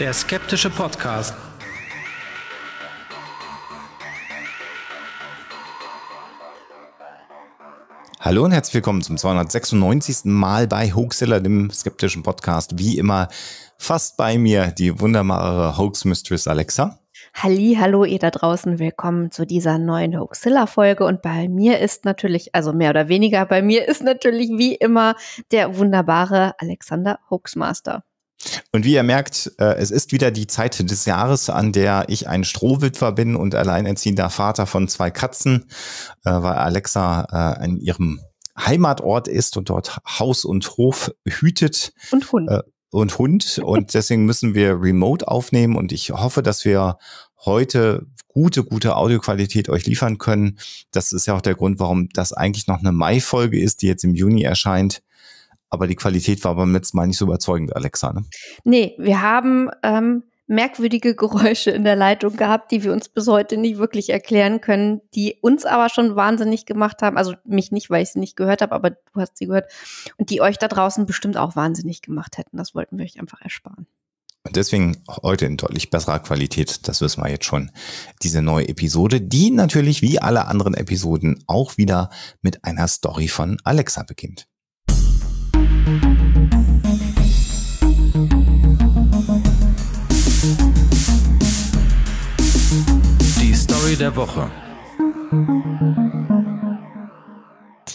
der skeptische Podcast. Hallo und herzlich willkommen zum 296. Mal bei Hoaxilla, dem skeptischen Podcast. Wie immer fast bei mir die wunderbare Hoax Mistress Alexa. Halli, hallo ihr da draußen, willkommen zu dieser neuen Hoaxilla-Folge und bei mir ist natürlich, also mehr oder weniger, bei mir ist natürlich wie immer der wunderbare Alexander Hoaxmaster. Und wie ihr merkt, äh, es ist wieder die Zeit des Jahres, an der ich ein Strohwitwer bin und alleinerziehender Vater von zwei Katzen, äh, weil Alexa äh, in ihrem Heimatort ist und dort Haus und Hof hütet. Und Hund. und Hund. Und deswegen müssen wir remote aufnehmen und ich hoffe, dass wir heute gute, gute Audioqualität euch liefern können. Das ist ja auch der Grund, warum das eigentlich noch eine Mai-Folge ist, die jetzt im Juni erscheint aber die Qualität war beim letzten Mal nicht so überzeugend, Alexa. Ne? Nee, wir haben ähm, merkwürdige Geräusche in der Leitung gehabt, die wir uns bis heute nicht wirklich erklären können, die uns aber schon wahnsinnig gemacht haben. Also mich nicht, weil ich sie nicht gehört habe, aber du hast sie gehört. Und die euch da draußen bestimmt auch wahnsinnig gemacht hätten. Das wollten wir euch einfach ersparen. Und deswegen heute in deutlich besserer Qualität, das wissen wir jetzt schon, diese neue Episode, die natürlich wie alle anderen Episoden auch wieder mit einer Story von Alexa beginnt. Die Story der Woche.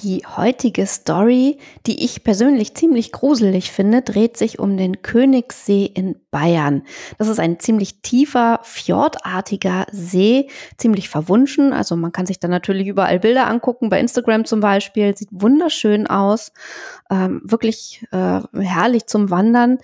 Die heutige Story, die ich persönlich ziemlich gruselig finde, dreht sich um den Königssee in Bayern. Das ist ein ziemlich tiefer, fjordartiger See, ziemlich verwunschen. Also man kann sich da natürlich überall Bilder angucken, bei Instagram zum Beispiel. Sieht wunderschön aus, ähm, wirklich äh, herrlich zum Wandern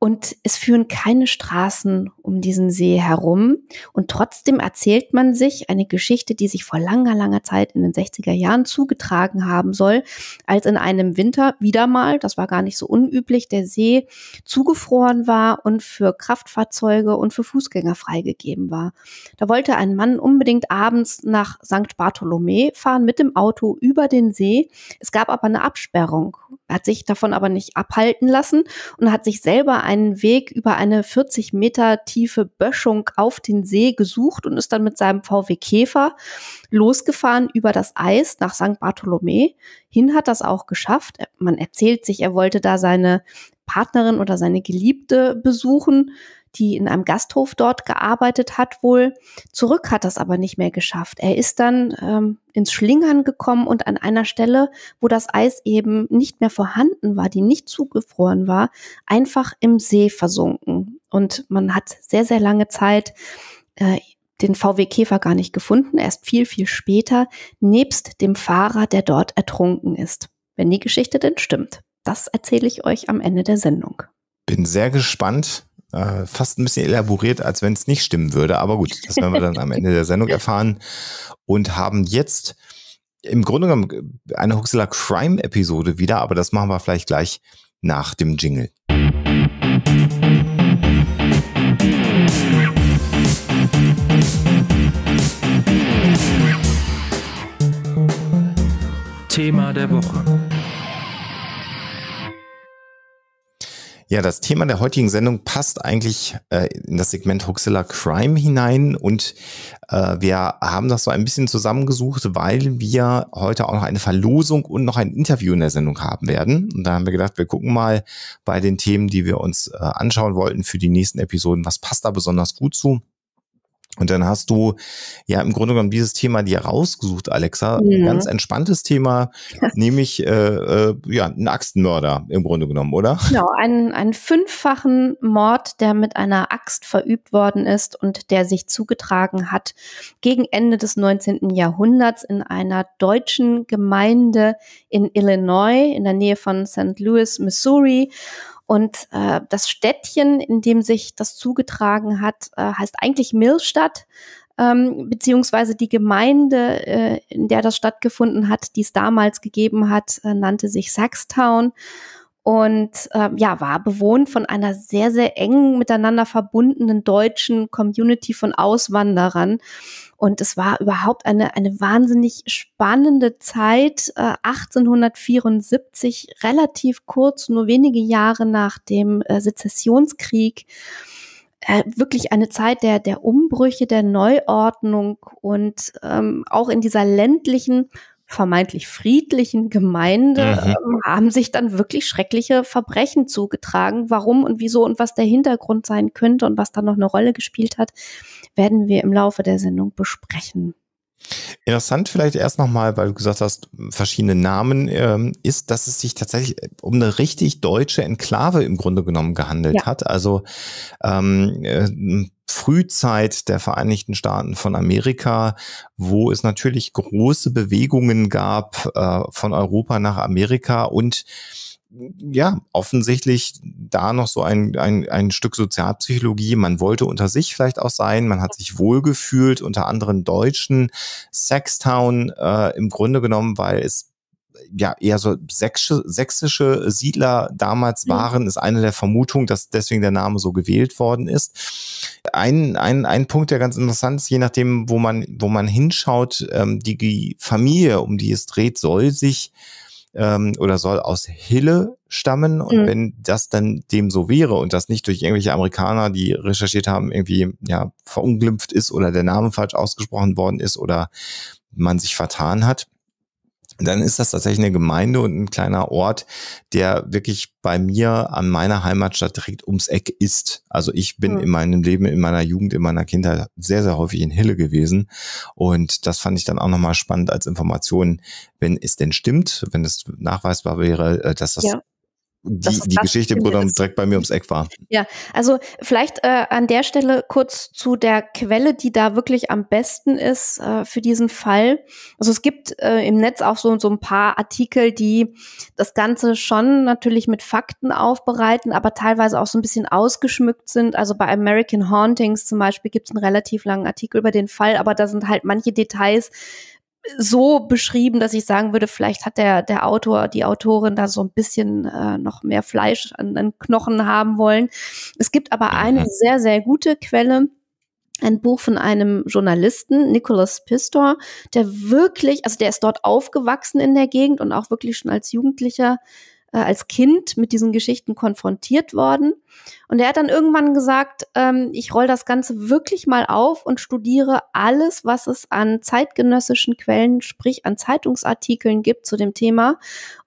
und es führen keine Straßen um diesen See herum. Und trotzdem erzählt man sich eine Geschichte, die sich vor langer, langer Zeit in den 60er Jahren zugetragen haben soll, als in einem Winter wieder mal, das war gar nicht so unüblich, der See zugefroren war und für Kraftfahrzeuge und für Fußgänger freigegeben war. Da wollte ein Mann unbedingt abends nach St. Bartholomä fahren mit dem Auto über den See. Es gab aber eine Absperrung. Er hat sich davon aber nicht abhalten lassen und hat sich selber einen Weg über eine 40 Meter tiefe Böschung auf den See gesucht und ist dann mit seinem VW Käfer losgefahren über das Eis nach St. Bartholomä. Hin hat das auch geschafft. Man erzählt sich, er wollte da seine Partnerin oder seine Geliebte besuchen die in einem Gasthof dort gearbeitet hat, wohl zurück hat das aber nicht mehr geschafft. Er ist dann ähm, ins Schlingern gekommen und an einer Stelle, wo das Eis eben nicht mehr vorhanden war, die nicht zugefroren war, einfach im See versunken. Und man hat sehr, sehr lange Zeit äh, den VW-Käfer gar nicht gefunden, erst viel, viel später, nebst dem Fahrer, der dort ertrunken ist. Wenn die Geschichte denn stimmt. Das erzähle ich euch am Ende der Sendung. Bin sehr gespannt, äh, fast ein bisschen elaboriert, als wenn es nicht stimmen würde. Aber gut, das werden wir dann am Ende der Sendung erfahren. Und haben jetzt im Grunde genommen eine Huxilla Crime Episode wieder, aber das machen wir vielleicht gleich nach dem Jingle. Thema der Woche. Ja, das Thema der heutigen Sendung passt eigentlich äh, in das Segment Huxilla Crime hinein und äh, wir haben das so ein bisschen zusammengesucht, weil wir heute auch noch eine Verlosung und noch ein Interview in der Sendung haben werden. Und da haben wir gedacht, wir gucken mal bei den Themen, die wir uns äh, anschauen wollten für die nächsten Episoden, was passt da besonders gut zu. Und dann hast du ja im Grunde genommen dieses Thema dir rausgesucht, Alexa. Ja. Ein mhm. ganz entspanntes Thema, nämlich äh, äh, ja, einen Axtmörder im Grunde genommen, oder? Genau, einen, einen fünffachen Mord, der mit einer Axt verübt worden ist und der sich zugetragen hat gegen Ende des 19. Jahrhunderts in einer deutschen Gemeinde in Illinois, in der Nähe von St. Louis, Missouri. Und äh, das Städtchen, in dem sich das zugetragen hat, äh, heißt eigentlich Millstadt, ähm, beziehungsweise die Gemeinde, äh, in der das stattgefunden hat, die es damals gegeben hat, äh, nannte sich Saxtown und äh, ja, war bewohnt von einer sehr, sehr eng miteinander verbundenen deutschen Community von Auswanderern. Und es war überhaupt eine, eine wahnsinnig spannende Zeit. Äh, 1874, relativ kurz, nur wenige Jahre nach dem äh, Sezessionskrieg. Äh, wirklich eine Zeit der, der Umbrüche, der Neuordnung und ähm, auch in dieser ländlichen vermeintlich friedlichen Gemeinde mhm. äh, haben sich dann wirklich schreckliche Verbrechen zugetragen. Warum und wieso und was der Hintergrund sein könnte und was da noch eine Rolle gespielt hat, werden wir im Laufe der Sendung besprechen. Interessant vielleicht erst nochmal, weil du gesagt hast, verschiedene Namen, ähm, ist, dass es sich tatsächlich äh, um eine richtig deutsche Enklave im Grunde genommen gehandelt ja. hat. Also ähm, äh, Frühzeit der Vereinigten Staaten von Amerika, wo es natürlich große Bewegungen gab äh, von Europa nach Amerika und ja, offensichtlich da noch so ein, ein, ein Stück Sozialpsychologie. Man wollte unter sich vielleicht auch sein, man hat sich wohlgefühlt unter anderen Deutschen. Sextown äh, im Grunde genommen, weil es ja eher so sächsische, sächsische Siedler damals mhm. waren, ist eine der Vermutungen, dass deswegen der Name so gewählt worden ist. Ein, ein, ein Punkt, der ganz interessant ist, je nachdem, wo man, wo man hinschaut, ähm, die, die Familie, um die es dreht, soll sich ähm, oder soll aus Hille stammen. Und mhm. wenn das dann dem so wäre und das nicht durch irgendwelche Amerikaner, die recherchiert haben, irgendwie ja verunglimpft ist oder der Name falsch ausgesprochen worden ist oder man sich vertan hat, dann ist das tatsächlich eine Gemeinde und ein kleiner Ort, der wirklich bei mir an meiner Heimatstadt direkt ums Eck ist. Also ich bin mhm. in meinem Leben, in meiner Jugend, in meiner Kindheit sehr, sehr häufig in Hille gewesen. Und das fand ich dann auch nochmal spannend als Information, wenn es denn stimmt, wenn es nachweisbar wäre, äh, dass das ja die, die Geschichte im Grunde direkt bei mir ums Eck war. Ja, also vielleicht äh, an der Stelle kurz zu der Quelle, die da wirklich am besten ist äh, für diesen Fall. Also es gibt äh, im Netz auch so, so ein paar Artikel, die das Ganze schon natürlich mit Fakten aufbereiten, aber teilweise auch so ein bisschen ausgeschmückt sind. Also bei American Hauntings zum Beispiel gibt es einen relativ langen Artikel über den Fall, aber da sind halt manche Details so beschrieben, dass ich sagen würde, vielleicht hat der, der Autor, die Autorin da so ein bisschen äh, noch mehr Fleisch an den Knochen haben wollen. Es gibt aber eine sehr, sehr gute Quelle, ein Buch von einem Journalisten, Nicholas Pistor, der wirklich, also der ist dort aufgewachsen in der Gegend und auch wirklich schon als Jugendlicher äh, als Kind mit diesen Geschichten konfrontiert worden. Und er hat dann irgendwann gesagt, ähm, ich roll das Ganze wirklich mal auf und studiere alles, was es an zeitgenössischen Quellen, sprich an Zeitungsartikeln gibt zu dem Thema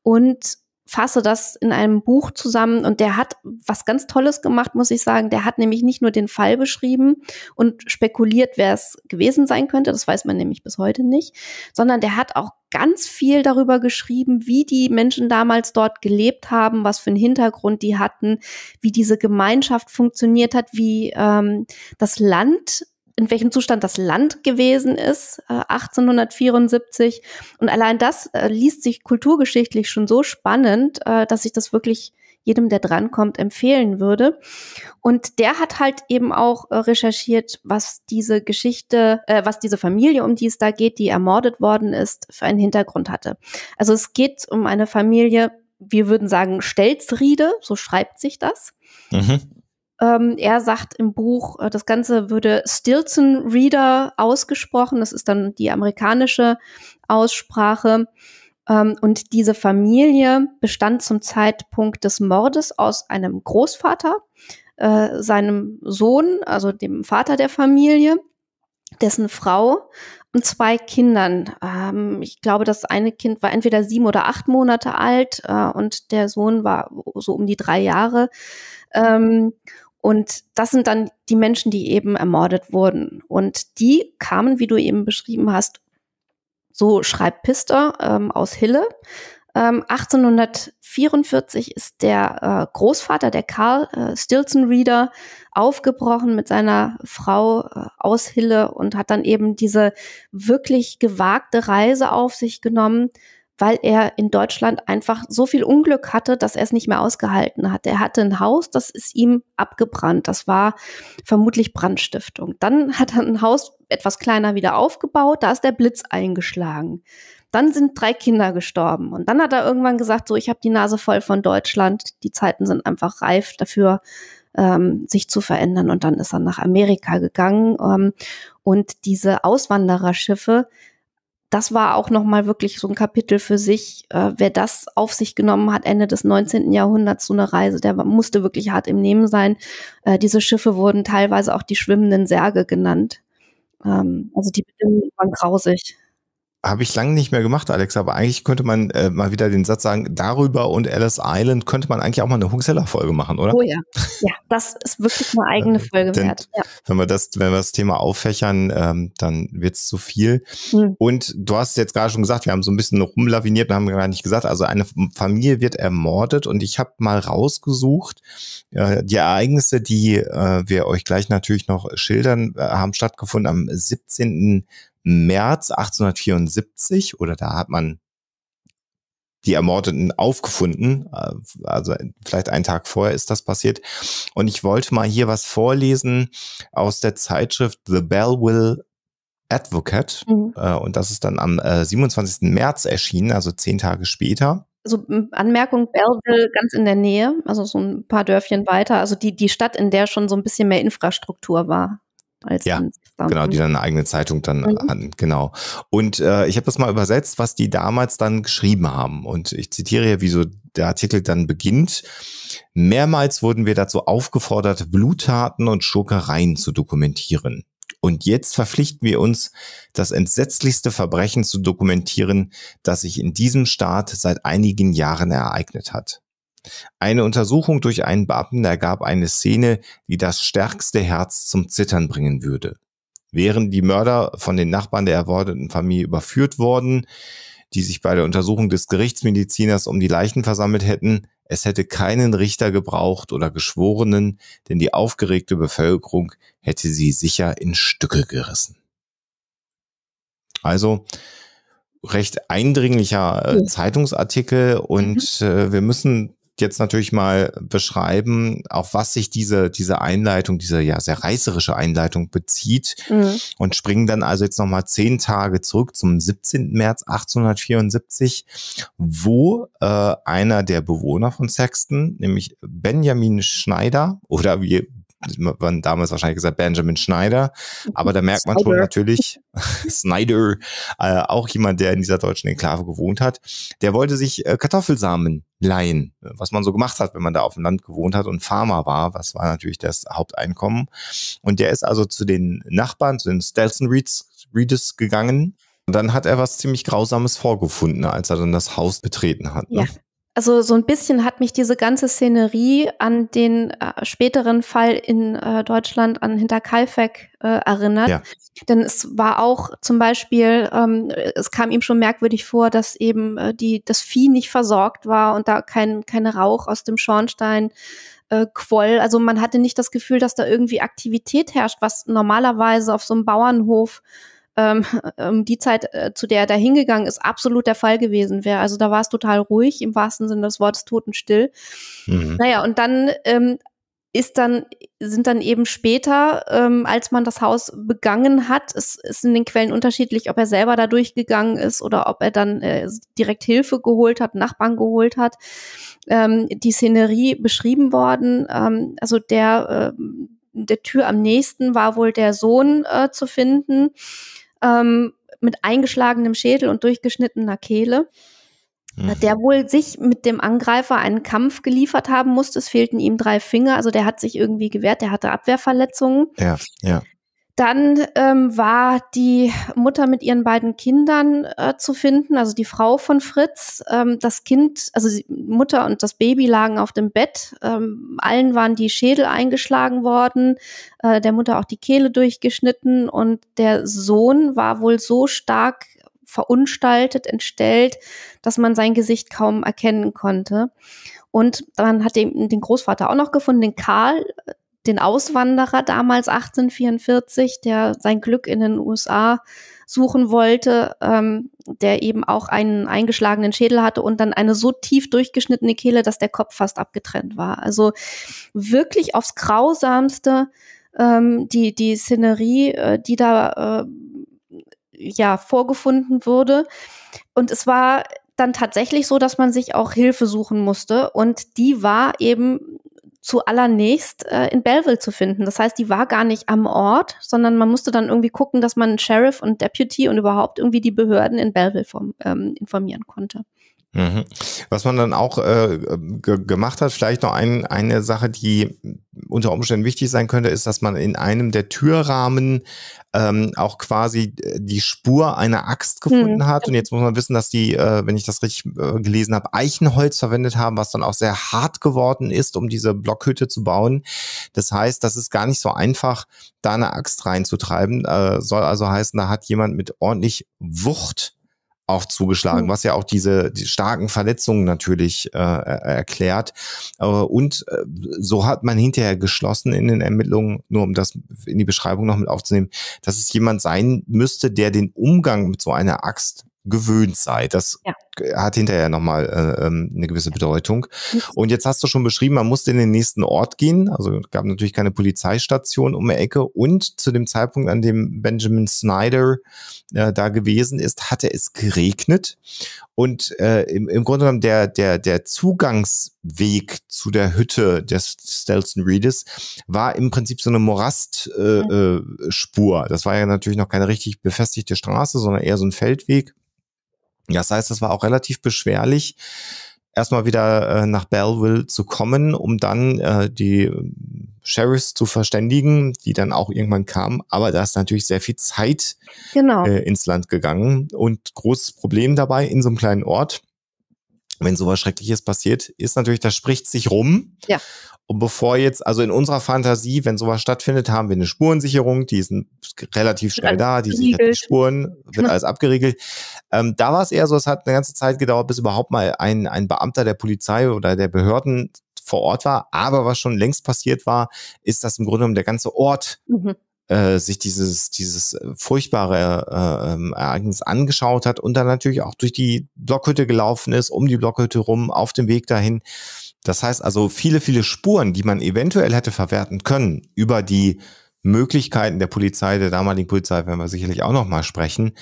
und fasse das in einem Buch zusammen und der hat was ganz Tolles gemacht, muss ich sagen. Der hat nämlich nicht nur den Fall beschrieben und spekuliert, wer es gewesen sein könnte, das weiß man nämlich bis heute nicht, sondern der hat auch ganz viel darüber geschrieben, wie die Menschen damals dort gelebt haben, was für einen Hintergrund die hatten, wie diese Gemeinschaft funktioniert hat, wie ähm, das Land in welchem Zustand das Land gewesen ist, äh, 1874. Und allein das äh, liest sich kulturgeschichtlich schon so spannend, äh, dass ich das wirklich jedem, der drankommt, empfehlen würde. Und der hat halt eben auch äh, recherchiert, was diese Geschichte, äh, was diese Familie, um die es da geht, die ermordet worden ist, für einen Hintergrund hatte. Also es geht um eine Familie, wir würden sagen, Stelzriede, so schreibt sich das. Mhm. Ähm, er sagt im Buch, äh, das Ganze würde Stilton Reader ausgesprochen. Das ist dann die amerikanische Aussprache. Ähm, und diese Familie bestand zum Zeitpunkt des Mordes aus einem Großvater, äh, seinem Sohn, also dem Vater der Familie, dessen Frau und zwei Kindern. Ähm, ich glaube, das eine Kind war entweder sieben oder acht Monate alt äh, und der Sohn war so um die drei Jahre. Ähm, und das sind dann die Menschen, die eben ermordet wurden. Und die kamen, wie du eben beschrieben hast, so schreibt Pister ähm, aus Hille. Ähm, 1844 ist der äh, Großvater, der Karl äh, Stilson Reader, aufgebrochen mit seiner Frau äh, aus Hille und hat dann eben diese wirklich gewagte Reise auf sich genommen, weil er in Deutschland einfach so viel Unglück hatte, dass er es nicht mehr ausgehalten hat. Er hatte ein Haus, das ist ihm abgebrannt. Das war vermutlich Brandstiftung. Dann hat er ein Haus etwas kleiner wieder aufgebaut, da ist der Blitz eingeschlagen. Dann sind drei Kinder gestorben. Und dann hat er irgendwann gesagt, so, ich habe die Nase voll von Deutschland, die Zeiten sind einfach reif dafür, ähm, sich zu verändern. Und dann ist er nach Amerika gegangen. Ähm, und diese Auswandererschiffe das war auch nochmal wirklich so ein Kapitel für sich. Äh, wer das auf sich genommen hat, Ende des 19. Jahrhunderts, so eine Reise, der musste wirklich hart im Nehmen sein. Äh, diese Schiffe wurden teilweise auch die schwimmenden Särge genannt. Ähm, also die Bedingungen waren grausig habe ich lange nicht mehr gemacht, Alex, aber eigentlich könnte man äh, mal wieder den Satz sagen, darüber und Alice Island könnte man eigentlich auch mal eine Huxella-Folge machen, oder? Oh ja, ja, das ist wirklich eine eigene äh, Folge wert. Ja. Wenn wir das, wenn wir das Thema auffächern, ähm, dann wird's zu viel. Hm. Und du hast jetzt gerade schon gesagt, wir haben so ein bisschen rumlaviniert und haben gar nicht gesagt, also eine Familie wird ermordet und ich habe mal rausgesucht, äh, die Ereignisse, die äh, wir euch gleich natürlich noch schildern, äh, haben stattgefunden am 17. März 1874 oder da hat man die Ermordeten aufgefunden. Äh, also vielleicht einen Tag vorher ist das passiert. Und ich wollte mal hier was vorlesen aus der Zeitschrift The Bellwill Advocate. Mhm. Äh, und das ist dann am 27. Äh, März erschienen, also zehn Tage später. Also hm, Anmerkung, Belleville ganz in der Nähe, also so ein paar Dörfchen weiter, also die, die Stadt, in der schon so ein bisschen mehr Infrastruktur war als ja, genau, die dann eine eigene Zeitung dann mhm. hatten, genau. Und äh, ich habe das mal übersetzt, was die damals dann geschrieben haben. Und ich zitiere hier, wieso der Artikel dann beginnt. Mehrmals wurden wir dazu aufgefordert, Bluttaten und Schurkereien zu dokumentieren. Und jetzt verpflichten wir uns, das entsetzlichste Verbrechen zu dokumentieren, das sich in diesem Staat seit einigen Jahren ereignet hat. Eine Untersuchung durch einen Beamten ergab eine Szene, die das stärkste Herz zum Zittern bringen würde. Wären die Mörder von den Nachbarn der ermordeten Familie überführt worden, die sich bei der Untersuchung des Gerichtsmediziners um die Leichen versammelt hätten, es hätte keinen Richter gebraucht oder Geschworenen, denn die aufgeregte Bevölkerung hätte sie sicher in Stücke gerissen. Also recht eindringlicher äh, Zeitungsartikel und mhm. äh, wir müssen jetzt natürlich mal beschreiben, auf was sich diese, diese Einleitung, diese ja sehr reißerische Einleitung bezieht mhm. und springen dann also jetzt nochmal zehn Tage zurück zum 17. März 1874, wo äh, einer der Bewohner von Sexton, nämlich Benjamin Schneider oder wie man damals wahrscheinlich gesagt Benjamin Schneider, aber da merkt man Snyder. schon natürlich Schneider, äh, auch jemand, der in dieser deutschen Enklave gewohnt hat, der wollte sich äh, Kartoffelsamen leihen, was man so gemacht hat, wenn man da auf dem Land gewohnt hat und Farmer war, was war natürlich das Haupteinkommen. Und der ist also zu den Nachbarn, zu den Stelson Reeds gegangen. Und dann hat er was ziemlich Grausames vorgefunden, als er dann das Haus betreten hat. Ne? Ja also so ein bisschen hat mich diese ganze Szenerie an den äh, späteren Fall in äh, Deutschland an Hinterkaifeck äh, erinnert. Ja. Denn es war auch zum Beispiel, ähm, es kam ihm schon merkwürdig vor, dass eben äh, die, das Vieh nicht versorgt war und da kein, keine Rauch aus dem Schornstein äh, quoll. Also man hatte nicht das Gefühl, dass da irgendwie Aktivität herrscht, was normalerweise auf so einem Bauernhof ähm, ähm, die Zeit, äh, zu der er da hingegangen ist, absolut der Fall gewesen wäre. Also da war es total ruhig, im wahrsten Sinne des Wortes totenstill. Mhm. Naja, und dann ähm, ist dann, sind dann eben später, ähm, als man das Haus begangen hat, es ist in den Quellen unterschiedlich, ob er selber da durchgegangen ist oder ob er dann äh, direkt Hilfe geholt hat, Nachbarn geholt hat, ähm, die Szenerie beschrieben worden. Ähm, also der, äh, der Tür am nächsten war wohl der Sohn äh, zu finden ähm, mit eingeschlagenem Schädel und durchgeschnittener Kehle. Mhm. Der wohl sich mit dem Angreifer einen Kampf geliefert haben musste. Es fehlten ihm drei Finger. Also der hat sich irgendwie gewehrt. Der hatte Abwehrverletzungen. Ja, ja. Dann ähm, war die Mutter mit ihren beiden Kindern äh, zu finden, also die Frau von Fritz. Ähm, das Kind, also die Mutter und das Baby lagen auf dem Bett. Ähm, allen waren die Schädel eingeschlagen worden, äh, der Mutter auch die Kehle durchgeschnitten und der Sohn war wohl so stark verunstaltet, entstellt, dass man sein Gesicht kaum erkennen konnte. Und dann hat den Großvater auch noch gefunden, den Karl, den Auswanderer damals 1844, der sein Glück in den USA suchen wollte, ähm, der eben auch einen eingeschlagenen Schädel hatte und dann eine so tief durchgeschnittene Kehle, dass der Kopf fast abgetrennt war. Also wirklich aufs grausamste ähm, die die Szenerie, äh, die da äh, ja vorgefunden wurde. Und es war dann tatsächlich so, dass man sich auch Hilfe suchen musste und die war eben zu allernächst äh, in Belleville zu finden. Das heißt, die war gar nicht am Ort, sondern man musste dann irgendwie gucken, dass man Sheriff und Deputy und überhaupt irgendwie die Behörden in Belleville vom, ähm, informieren konnte. Mhm. Was man dann auch äh, gemacht hat, vielleicht noch ein, eine Sache, die unter Umständen wichtig sein könnte, ist, dass man in einem der Türrahmen ähm, auch quasi die Spur einer Axt hm, gefunden mhm. hat. Und jetzt muss man wissen, dass die, äh, wenn ich das richtig äh, gelesen habe, Eichenholz verwendet haben, was dann auch sehr hart geworden ist, um diese Blockhütte zu bauen. Das heißt, das ist gar nicht so einfach, da eine Axt reinzutreiben. Äh, soll also heißen, da hat jemand mit ordentlich Wucht auch zugeschlagen, mhm. was ja auch diese die starken Verletzungen natürlich äh, erklärt. Äh, und äh, so hat man hinterher geschlossen in den Ermittlungen, nur um das in die Beschreibung noch mit aufzunehmen, dass es jemand sein müsste, der den Umgang mit so einer Axt gewöhnt sei. Das ja. hat hinterher nochmal äh, ähm, eine gewisse Bedeutung. Mhm. Und jetzt hast du schon beschrieben, man musste in den nächsten Ort gehen. Also gab natürlich keine Polizeistation um die Ecke. Und zu dem Zeitpunkt, an dem Benjamin Snyder äh, da gewesen ist, hatte es geregnet. Und äh, im, im Grunde genommen der, der, der Zugangsweg zu der Hütte des Stelson Reedes war im Prinzip so eine Morastspur. Äh, mhm. äh, das war ja natürlich noch keine richtig befestigte Straße, sondern eher so ein Feldweg. Das heißt, es war auch relativ beschwerlich, erstmal wieder äh, nach Belleville zu kommen, um dann äh, die Sheriffs zu verständigen, die dann auch irgendwann kamen. Aber da ist natürlich sehr viel Zeit genau. äh, ins Land gegangen und großes Problem dabei in so einem kleinen Ort. Wenn sowas Schreckliches passiert, ist natürlich, das spricht sich rum. Ja. Und bevor jetzt, also in unserer Fantasie, wenn sowas stattfindet, haben wir eine Spurensicherung, die ist relativ schnell da, die sichert die Spuren, wird genau. alles abgeriegelt. Ähm, da war es eher so, es hat eine ganze Zeit gedauert, bis überhaupt mal ein, ein Beamter der Polizei oder der Behörden vor Ort war. Aber was schon längst passiert war, ist, dass im Grunde genommen der ganze Ort mhm. äh, sich dieses, dieses äh, furchtbare äh, ähm, Ereignis angeschaut hat und dann natürlich auch durch die Blockhütte gelaufen ist, um die Blockhütte rum, auf dem Weg dahin das heißt also, viele, viele Spuren, die man eventuell hätte verwerten können über die Möglichkeiten der Polizei, der damaligen Polizei, werden wir sicherlich auch nochmal sprechen,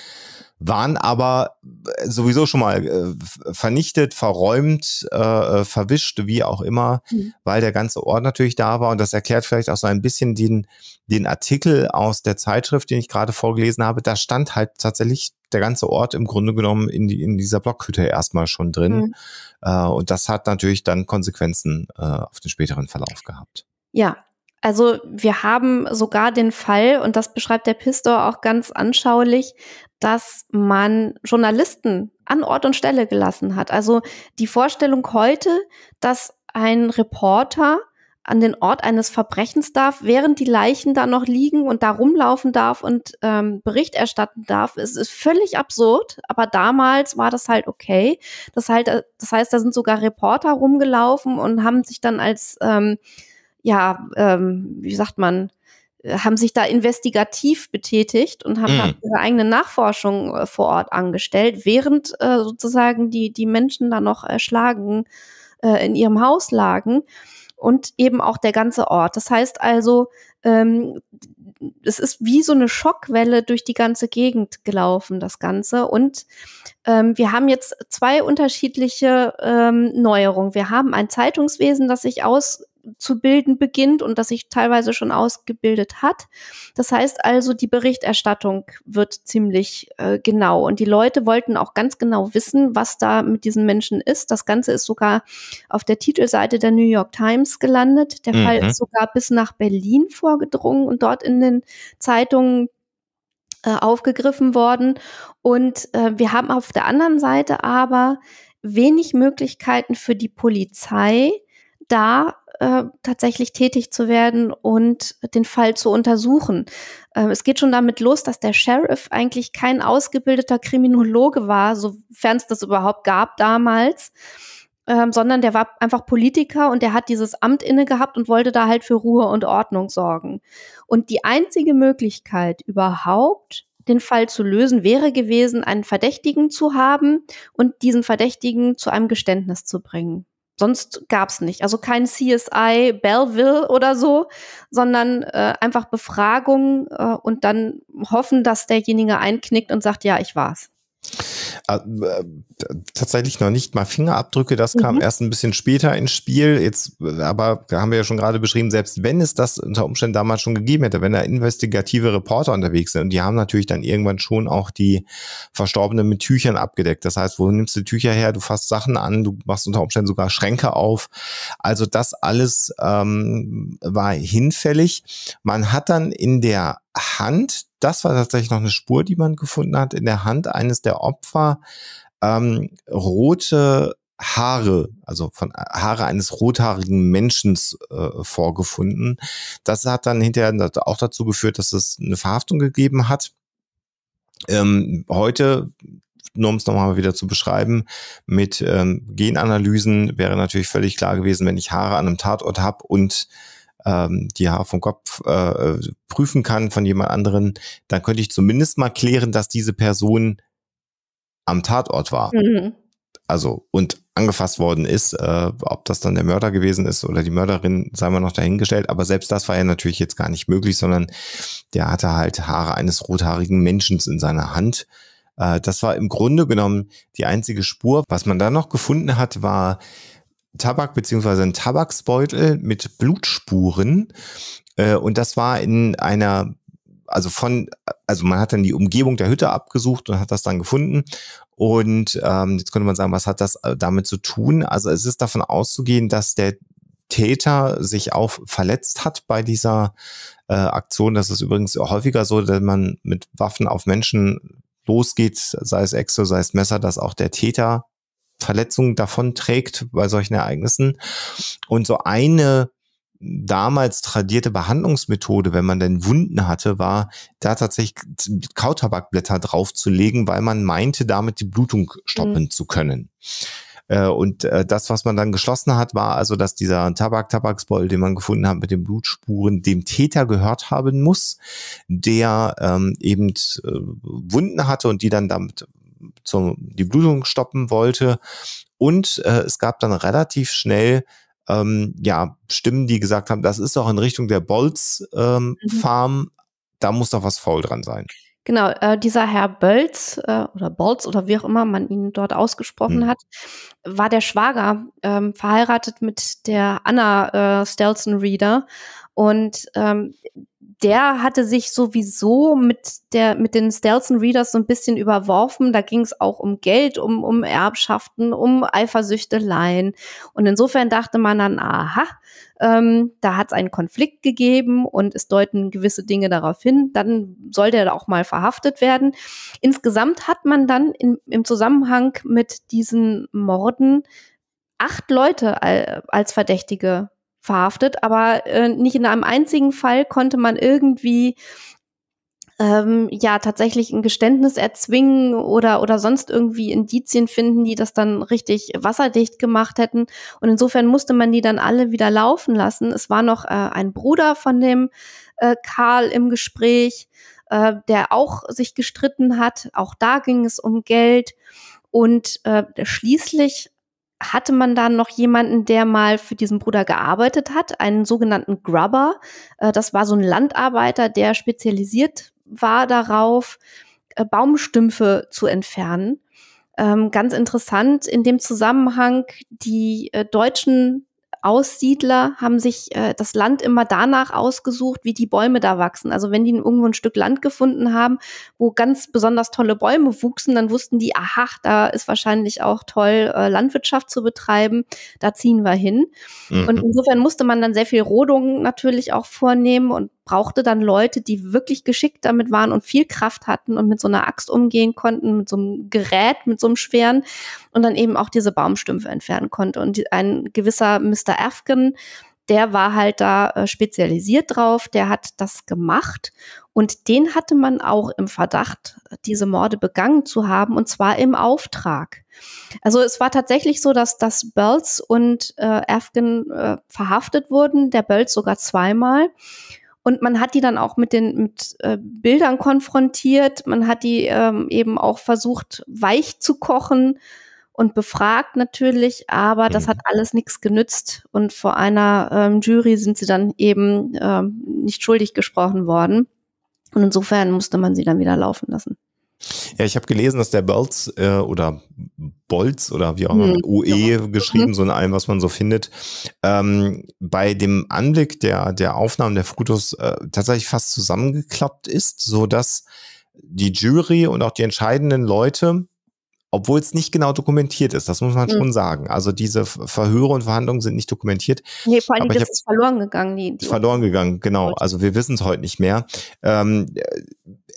waren aber äh, sowieso schon mal äh, vernichtet, verräumt, äh, äh, verwischt, wie auch immer, mhm. weil der ganze Ort natürlich da war. Und das erklärt vielleicht auch so ein bisschen den, den Artikel aus der Zeitschrift, den ich gerade vorgelesen habe. Da stand halt tatsächlich der ganze Ort im Grunde genommen in, die, in dieser Blockhütte erstmal schon drin. Mhm. Äh, und das hat natürlich dann Konsequenzen äh, auf den späteren Verlauf gehabt. Ja, also wir haben sogar den Fall, und das beschreibt der Pistor auch ganz anschaulich, dass man Journalisten an Ort und Stelle gelassen hat. Also die Vorstellung heute, dass ein Reporter an den Ort eines Verbrechens darf, während die Leichen da noch liegen und da rumlaufen darf und ähm, Bericht erstatten darf. Es ist völlig absurd, aber damals war das halt okay. Das, halt, äh, das heißt, da sind sogar Reporter rumgelaufen und haben sich dann als ähm, ja, ähm, wie sagt man, äh, haben sich da investigativ betätigt und haben mm. ihre eigene Nachforschung äh, vor Ort angestellt, während äh, sozusagen die, die Menschen da noch erschlagen äh, in ihrem Haus lagen und eben auch der ganze Ort. Das heißt also, ähm, es ist wie so eine Schockwelle durch die ganze Gegend gelaufen, das Ganze. Und ähm, wir haben jetzt zwei unterschiedliche ähm, Neuerungen. Wir haben ein Zeitungswesen, das sich aus zu bilden beginnt und das sich teilweise schon ausgebildet hat. Das heißt also, die Berichterstattung wird ziemlich äh, genau und die Leute wollten auch ganz genau wissen, was da mit diesen Menschen ist. Das Ganze ist sogar auf der Titelseite der New York Times gelandet. Der mhm. Fall ist sogar bis nach Berlin vorgedrungen und dort in den Zeitungen äh, aufgegriffen worden. Und äh, wir haben auf der anderen Seite aber wenig Möglichkeiten für die Polizei, da äh, tatsächlich tätig zu werden und den Fall zu untersuchen. Äh, es geht schon damit los, dass der Sheriff eigentlich kein ausgebildeter Kriminologe war, sofern es das überhaupt gab damals. Ähm, sondern der war einfach Politiker und der hat dieses Amt inne gehabt und wollte da halt für Ruhe und Ordnung sorgen. Und die einzige Möglichkeit überhaupt, den Fall zu lösen, wäre gewesen, einen Verdächtigen zu haben und diesen Verdächtigen zu einem Geständnis zu bringen. Sonst gab's nicht. Also kein CSI Belleville oder so, sondern äh, einfach Befragungen äh, und dann hoffen, dass derjenige einknickt und sagt, ja, ich war's. Ah, äh, tatsächlich noch nicht mal Fingerabdrücke, das kam mhm. erst ein bisschen später ins Spiel. Jetzt, aber haben wir ja schon gerade beschrieben, selbst wenn es das unter Umständen damals schon gegeben hätte, wenn da investigative Reporter unterwegs sind, und die haben natürlich dann irgendwann schon auch die Verstorbenen mit Tüchern abgedeckt. Das heißt, wo nimmst du Tücher her? Du fasst Sachen an, du machst unter Umständen sogar Schränke auf. Also das alles ähm, war hinfällig. Man hat dann in der Hand, das war tatsächlich noch eine Spur, die man gefunden hat, in der Hand eines der Opfer ähm, rote Haare, also von äh, Haare eines rothaarigen Menschen äh, vorgefunden. Das hat dann hinterher auch dazu geführt, dass es eine Verhaftung gegeben hat. Ähm, heute, nur um es nochmal wieder zu beschreiben, mit ähm, Genanalysen wäre natürlich völlig klar gewesen, wenn ich Haare an einem Tatort habe und ähm, die Haare vom Kopf äh, prüfen kann von jemand anderen, dann könnte ich zumindest mal klären, dass diese Person am Tatort war. Mhm. Also und angefasst worden ist, äh, ob das dann der Mörder gewesen ist oder die Mörderin, sei mal noch dahingestellt. Aber selbst das war ja natürlich jetzt gar nicht möglich, sondern der hatte halt Haare eines rothaarigen Menschen in seiner Hand. Äh, das war im Grunde genommen die einzige Spur. Was man da noch gefunden hat, war Tabak beziehungsweise ein Tabaksbeutel mit Blutspuren. Äh, und das war in einer, also von, also man hat dann die Umgebung der Hütte abgesucht und hat das dann gefunden. Und ähm, jetzt könnte man sagen, was hat das äh, damit zu tun? Also es ist davon auszugehen, dass der Täter sich auch verletzt hat bei dieser äh, Aktion. Das ist übrigens häufiger so, dass man mit Waffen auf Menschen losgeht, sei es Exo, sei es Messer, dass auch der Täter Verletzungen davon trägt bei solchen Ereignissen. Und so eine damals tradierte Behandlungsmethode, wenn man denn Wunden hatte, war, da tatsächlich Kautabakblätter draufzulegen, weil man meinte, damit die Blutung stoppen mhm. zu können. Äh, und äh, das, was man dann geschlossen hat, war also, dass dieser Tabak, Tabaksbeutel, den man gefunden hat mit den Blutspuren, dem Täter gehört haben muss, der ähm, eben äh, Wunden hatte und die dann damit zum, die Blutung stoppen wollte. Und äh, es gab dann relativ schnell ähm, ja, Stimmen, die gesagt haben, das ist doch in Richtung der Bolz ähm, mhm. Farm, da muss doch was faul dran sein. Genau, äh, dieser Herr Bölz äh, oder Bolz oder wie auch immer man ihn dort ausgesprochen mhm. hat, war der Schwager, ähm, verheiratet mit der Anna äh, Stelzen Reader. Und ähm, der hatte sich sowieso mit der, mit den Stelson Readers so ein bisschen überworfen. Da ging es auch um Geld, um, um Erbschaften, um Eifersüchteleien. Und insofern dachte man dann, aha, ähm, da hat es einen Konflikt gegeben und es deuten gewisse Dinge darauf hin, dann soll der auch mal verhaftet werden. Insgesamt hat man dann in, im Zusammenhang mit diesen Morden acht Leute als Verdächtige verhaftet, aber äh, nicht in einem einzigen Fall konnte man irgendwie ähm, ja tatsächlich ein Geständnis erzwingen oder oder sonst irgendwie Indizien finden, die das dann richtig wasserdicht gemacht hätten. Und insofern musste man die dann alle wieder laufen lassen. Es war noch äh, ein Bruder von dem äh, Karl im Gespräch, äh, der auch sich gestritten hat. Auch da ging es um Geld. Und äh, schließlich hatte man da noch jemanden, der mal für diesen Bruder gearbeitet hat, einen sogenannten Grubber. Äh, das war so ein Landarbeiter, der spezialisiert war darauf, äh, Baumstümpfe zu entfernen. Ähm, ganz interessant in dem Zusammenhang, die äh, deutschen Aussiedler haben sich äh, das Land immer danach ausgesucht, wie die Bäume da wachsen. Also wenn die irgendwo ein Stück Land gefunden haben, wo ganz besonders tolle Bäume wuchsen, dann wussten die, aha, da ist wahrscheinlich auch toll, äh, Landwirtschaft zu betreiben, da ziehen wir hin. Mhm. Und insofern musste man dann sehr viel Rodung natürlich auch vornehmen und brauchte dann Leute, die wirklich geschickt damit waren und viel Kraft hatten und mit so einer Axt umgehen konnten, mit so einem Gerät, mit so einem schweren und dann eben auch diese Baumstümpfe entfernen konnte. Und ein gewisser Mr. Afghan, der war halt da äh, spezialisiert drauf, der hat das gemacht und den hatte man auch im Verdacht, diese Morde begangen zu haben und zwar im Auftrag. Also es war tatsächlich so, dass, dass Bölz und äh, Afghan äh, verhaftet wurden, der Bölz sogar zweimal und man hat die dann auch mit den mit, äh, Bildern konfrontiert. Man hat die ähm, eben auch versucht, weich zu kochen und befragt natürlich. Aber mhm. das hat alles nichts genützt. Und vor einer ähm, Jury sind sie dann eben ähm, nicht schuldig gesprochen worden. Und insofern musste man sie dann wieder laufen lassen. Ja, ich habe gelesen, dass der Bolz äh, oder Bolz oder wie auch immer mhm. mit UE ja. geschrieben, mhm. so in allem, was man so findet, ähm, bei dem Anblick der, der Aufnahmen der Fotos äh, tatsächlich fast zusammengeklappt ist, so dass die Jury und auch die entscheidenden Leute obwohl es nicht genau dokumentiert ist, das muss man mhm. schon sagen. Also diese Verhöre und Verhandlungen sind nicht dokumentiert. Nee, vor allem, das ist verloren gegangen. Die, die verloren gegangen, genau. Also wir wissen es heute nicht mehr. Ähm,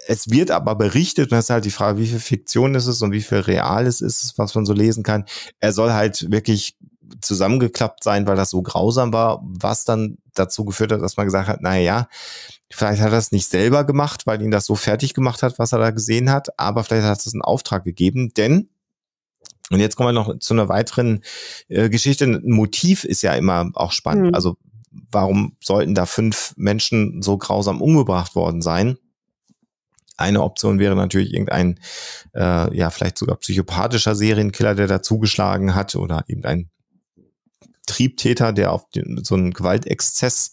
es wird aber berichtet, und das ist halt die Frage, wie viel Fiktion ist es und wie viel Reales ist es was man so lesen kann. Er soll halt wirklich zusammengeklappt sein, weil das so grausam war, was dann dazu geführt hat, dass man gesagt hat, naja, Vielleicht hat er es nicht selber gemacht, weil ihn das so fertig gemacht hat, was er da gesehen hat, aber vielleicht hat es einen Auftrag gegeben, denn und jetzt kommen wir noch zu einer weiteren äh, Geschichte. Ein Motiv ist ja immer auch spannend. Mhm. Also warum sollten da fünf Menschen so grausam umgebracht worden sein? Eine Option wäre natürlich irgendein, äh, ja, vielleicht sogar psychopathischer Serienkiller, der da zugeschlagen hat oder irgendein Triebtäter, der auf den, so einen Gewaltexzess,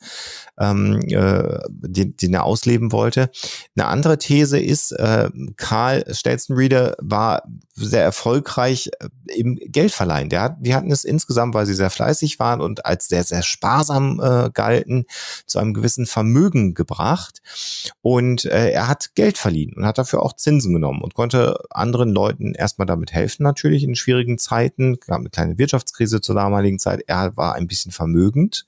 ähm, äh, den, den er ausleben wollte. Eine andere These ist, äh, Karl Stelzenrieder war sehr erfolgreich äh, im Geldverleihen. Der hat, die hatten es insgesamt, weil sie sehr fleißig waren und als sehr, sehr sparsam äh, galten, zu einem gewissen Vermögen gebracht. Und äh, er hat Geld verliehen und hat dafür auch Zinsen genommen und konnte anderen Leuten erstmal damit helfen, natürlich in schwierigen Zeiten. Es gab eine kleine Wirtschaftskrise zur damaligen Zeit. Er Jahr war ein bisschen vermögend.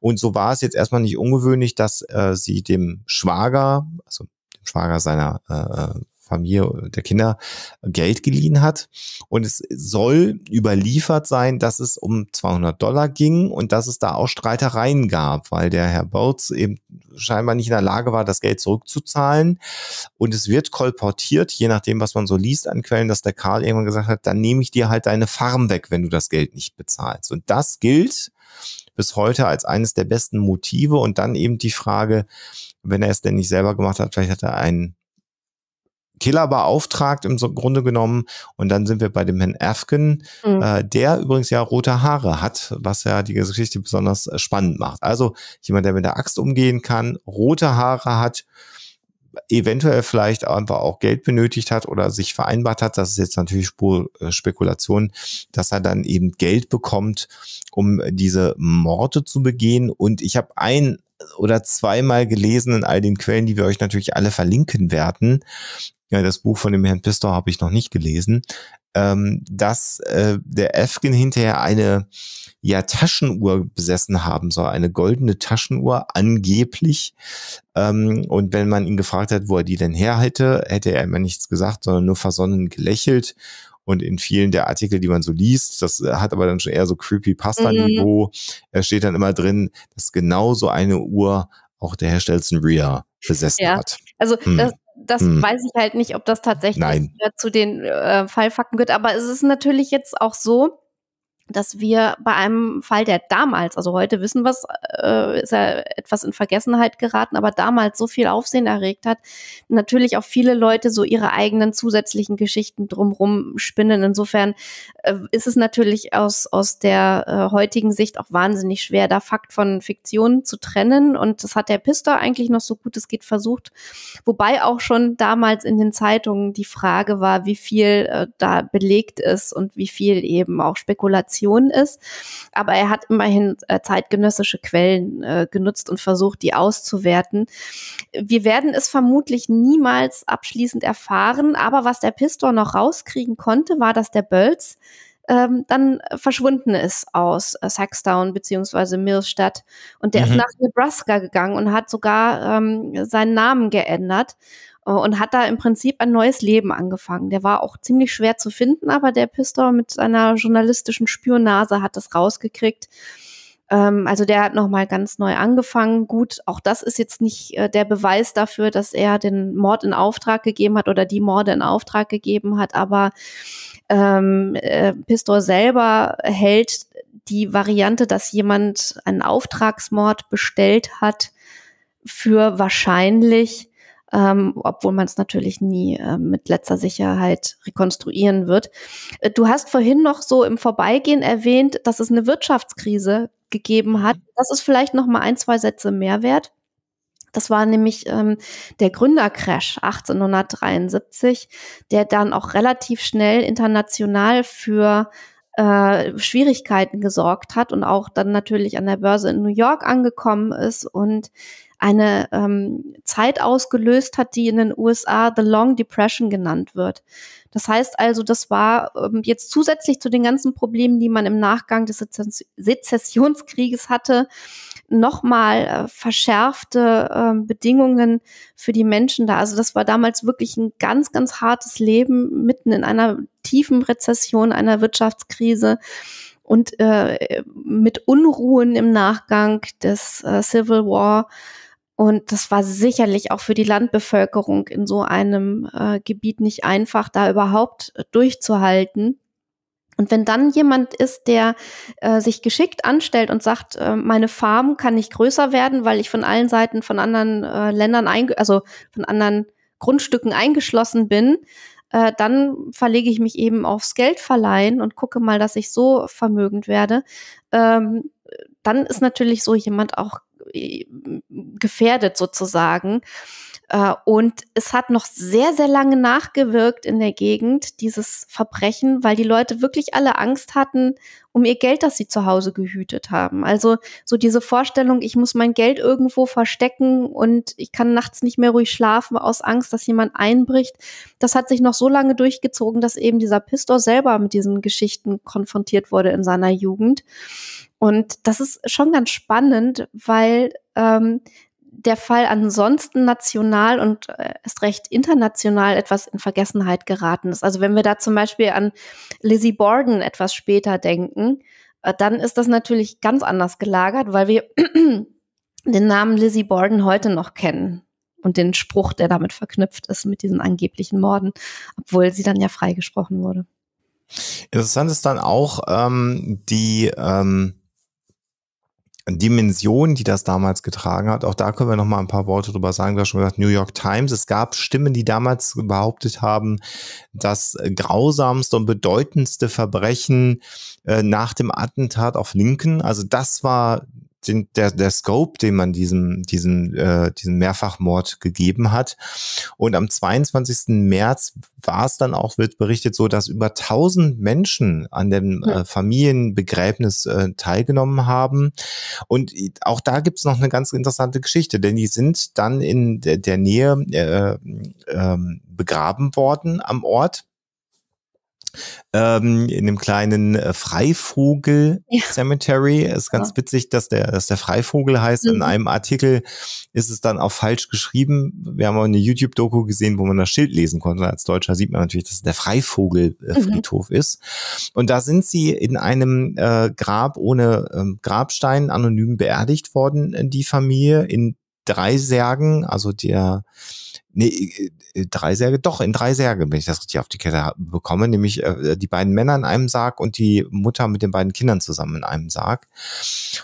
Und so war es jetzt erstmal nicht ungewöhnlich, dass äh, sie dem Schwager, also dem Schwager seiner äh, äh Familie der Kinder Geld geliehen hat. Und es soll überliefert sein, dass es um 200 Dollar ging und dass es da auch Streitereien gab, weil der Herr Bölz eben scheinbar nicht in der Lage war, das Geld zurückzuzahlen. Und es wird kolportiert, je nachdem, was man so liest an Quellen, dass der Karl irgendwann gesagt hat, dann nehme ich dir halt deine Farm weg, wenn du das Geld nicht bezahlst. Und das gilt bis heute als eines der besten Motive. Und dann eben die Frage, wenn er es denn nicht selber gemacht hat, vielleicht hat er einen Killer beauftragt im Grunde genommen. Und dann sind wir bei dem Herrn Afghan, mhm. äh, der übrigens ja rote Haare hat, was ja die Geschichte besonders äh, spannend macht. Also jemand, der mit der Axt umgehen kann, rote Haare hat, eventuell vielleicht einfach auch Geld benötigt hat oder sich vereinbart hat, das ist jetzt natürlich Spur, äh, Spekulation, dass er dann eben Geld bekommt, um diese Morde zu begehen. Und ich habe ein oder zweimal gelesen in all den Quellen, die wir euch natürlich alle verlinken werden, ja, das Buch von dem Herrn Pistor habe ich noch nicht gelesen, ähm, dass äh, der Efgen hinterher eine ja, Taschenuhr besessen haben soll, eine goldene Taschenuhr angeblich. Ähm, und wenn man ihn gefragt hat, wo er die denn her hätte, hätte er immer nichts gesagt, sondern nur versonnen gelächelt. Und in vielen der Artikel, die man so liest, das äh, hat aber dann schon eher so creepy pasta niveau mhm. steht dann immer drin, dass genau so eine Uhr auch der Herr Stelzen Stelzenrear besessen ja. hat. Also hm. das, das hm. weiß ich halt nicht, ob das tatsächlich Nein. zu den äh, Fallfakten gehört. Aber es ist natürlich jetzt auch so, dass wir bei einem Fall, der damals, also heute wissen wir es, äh, ist ja etwas in Vergessenheit geraten, aber damals so viel Aufsehen erregt hat, natürlich auch viele Leute so ihre eigenen zusätzlichen Geschichten drumrum spinnen. Insofern äh, ist es natürlich aus, aus der äh, heutigen Sicht auch wahnsinnig schwer, da Fakt von Fiktion zu trennen. Und das hat der Pister eigentlich noch so gut es geht versucht. Wobei auch schon damals in den Zeitungen die Frage war, wie viel äh, da belegt ist und wie viel eben auch Spekulation Informationen ist. Aber er hat immerhin äh, zeitgenössische Quellen äh, genutzt und versucht, die auszuwerten. Wir werden es vermutlich niemals abschließend erfahren, aber was der Pistor noch rauskriegen konnte, war, dass der Bölz ähm, dann verschwunden ist aus äh, Saxtown bzw. Millstadt. Und der mhm. ist nach Nebraska gegangen und hat sogar ähm, seinen Namen geändert. Äh, und hat da im Prinzip ein neues Leben angefangen. Der war auch ziemlich schwer zu finden, aber der Pistor mit seiner journalistischen Spürnase hat das rausgekriegt. Ähm, also der hat nochmal ganz neu angefangen. Gut, auch das ist jetzt nicht äh, der Beweis dafür, dass er den Mord in Auftrag gegeben hat oder die Morde in Auftrag gegeben hat, aber ähm, äh, Pistor selber hält die Variante, dass jemand einen Auftragsmord bestellt hat, für wahrscheinlich ähm, obwohl man es natürlich nie äh, mit letzter Sicherheit rekonstruieren wird. Äh, du hast vorhin noch so im Vorbeigehen erwähnt, dass es eine Wirtschaftskrise gegeben hat. Mhm. Das ist vielleicht noch mal ein, zwei Sätze Mehrwert. Das war nämlich ähm, der Gründercrash 1873, der dann auch relativ schnell international für äh, Schwierigkeiten gesorgt hat und auch dann natürlich an der Börse in New York angekommen ist und eine ähm, Zeit ausgelöst hat, die in den USA The Long Depression genannt wird. Das heißt also, das war ähm, jetzt zusätzlich zu den ganzen Problemen, die man im Nachgang des Sezessionskrieges hatte, nochmal äh, verschärfte äh, Bedingungen für die Menschen da. Also das war damals wirklich ein ganz, ganz hartes Leben mitten in einer tiefen Rezession, einer Wirtschaftskrise und äh, mit Unruhen im Nachgang des äh, Civil War und das war sicherlich auch für die Landbevölkerung in so einem äh, Gebiet nicht einfach, da überhaupt äh, durchzuhalten. Und wenn dann jemand ist, der äh, sich geschickt anstellt und sagt, äh, meine Farm kann nicht größer werden, weil ich von allen Seiten von anderen äh, Ländern, also von anderen Grundstücken eingeschlossen bin, äh, dann verlege ich mich eben aufs Geld verleihen und gucke mal, dass ich so vermögend werde. Ähm, dann ist natürlich so jemand auch äh, gefährdet sozusagen. Äh, und es hat noch sehr, sehr lange nachgewirkt in der Gegend, dieses Verbrechen, weil die Leute wirklich alle Angst hatten um ihr Geld, das sie zu Hause gehütet haben. Also so diese Vorstellung, ich muss mein Geld irgendwo verstecken und ich kann nachts nicht mehr ruhig schlafen aus Angst, dass jemand einbricht, das hat sich noch so lange durchgezogen, dass eben dieser Pistor selber mit diesen Geschichten konfrontiert wurde in seiner Jugend. Und das ist schon ganz spannend, weil ähm, der Fall ansonsten national und äh, erst recht international etwas in Vergessenheit geraten ist. Also wenn wir da zum Beispiel an Lizzie Borden etwas später denken, äh, dann ist das natürlich ganz anders gelagert, weil wir den Namen Lizzie Borden heute noch kennen und den Spruch, der damit verknüpft ist mit diesen angeblichen Morden, obwohl sie dann ja freigesprochen wurde. Interessant ist dann auch ähm, die ähm Dimension, die das damals getragen hat. Auch da können wir noch mal ein paar Worte drüber sagen. Du hast schon gesagt, New York Times. Es gab Stimmen, die damals behauptet haben, das grausamste und bedeutendste Verbrechen äh, nach dem Attentat auf Lincoln, also das war den, der, der Scope, den man diesem, diesem, äh, diesem Mehrfachmord gegeben hat. Und am 22. März war es dann auch, wird berichtet, so, dass über 1000 Menschen an dem äh, Familienbegräbnis äh, teilgenommen haben. Und auch da gibt's noch eine ganz interessante Geschichte, denn die sind dann in der, der Nähe äh, äh, begraben worden am Ort ähm, in dem kleinen äh, Freivogel ja. Cemetery. Ist ganz ja. witzig, dass der, dass der Freivogel heißt. Mhm. In einem Artikel ist es dann auch falsch geschrieben. Wir haben auch eine YouTube-Doku gesehen, wo man das Schild lesen konnte. Als Deutscher sieht man natürlich, dass es der Freivogelfriedhof äh, mhm. ist. Und da sind sie in einem äh, Grab ohne ähm, Grabstein anonym beerdigt worden, äh, die Familie, in drei Särgen, also der Nee, äh, äh, drei Särge, doch, in drei Särge, wenn ich das richtig auf die Kette bekomme, nämlich äh, die beiden Männer in einem Sarg und die Mutter mit den beiden Kindern zusammen in einem Sarg.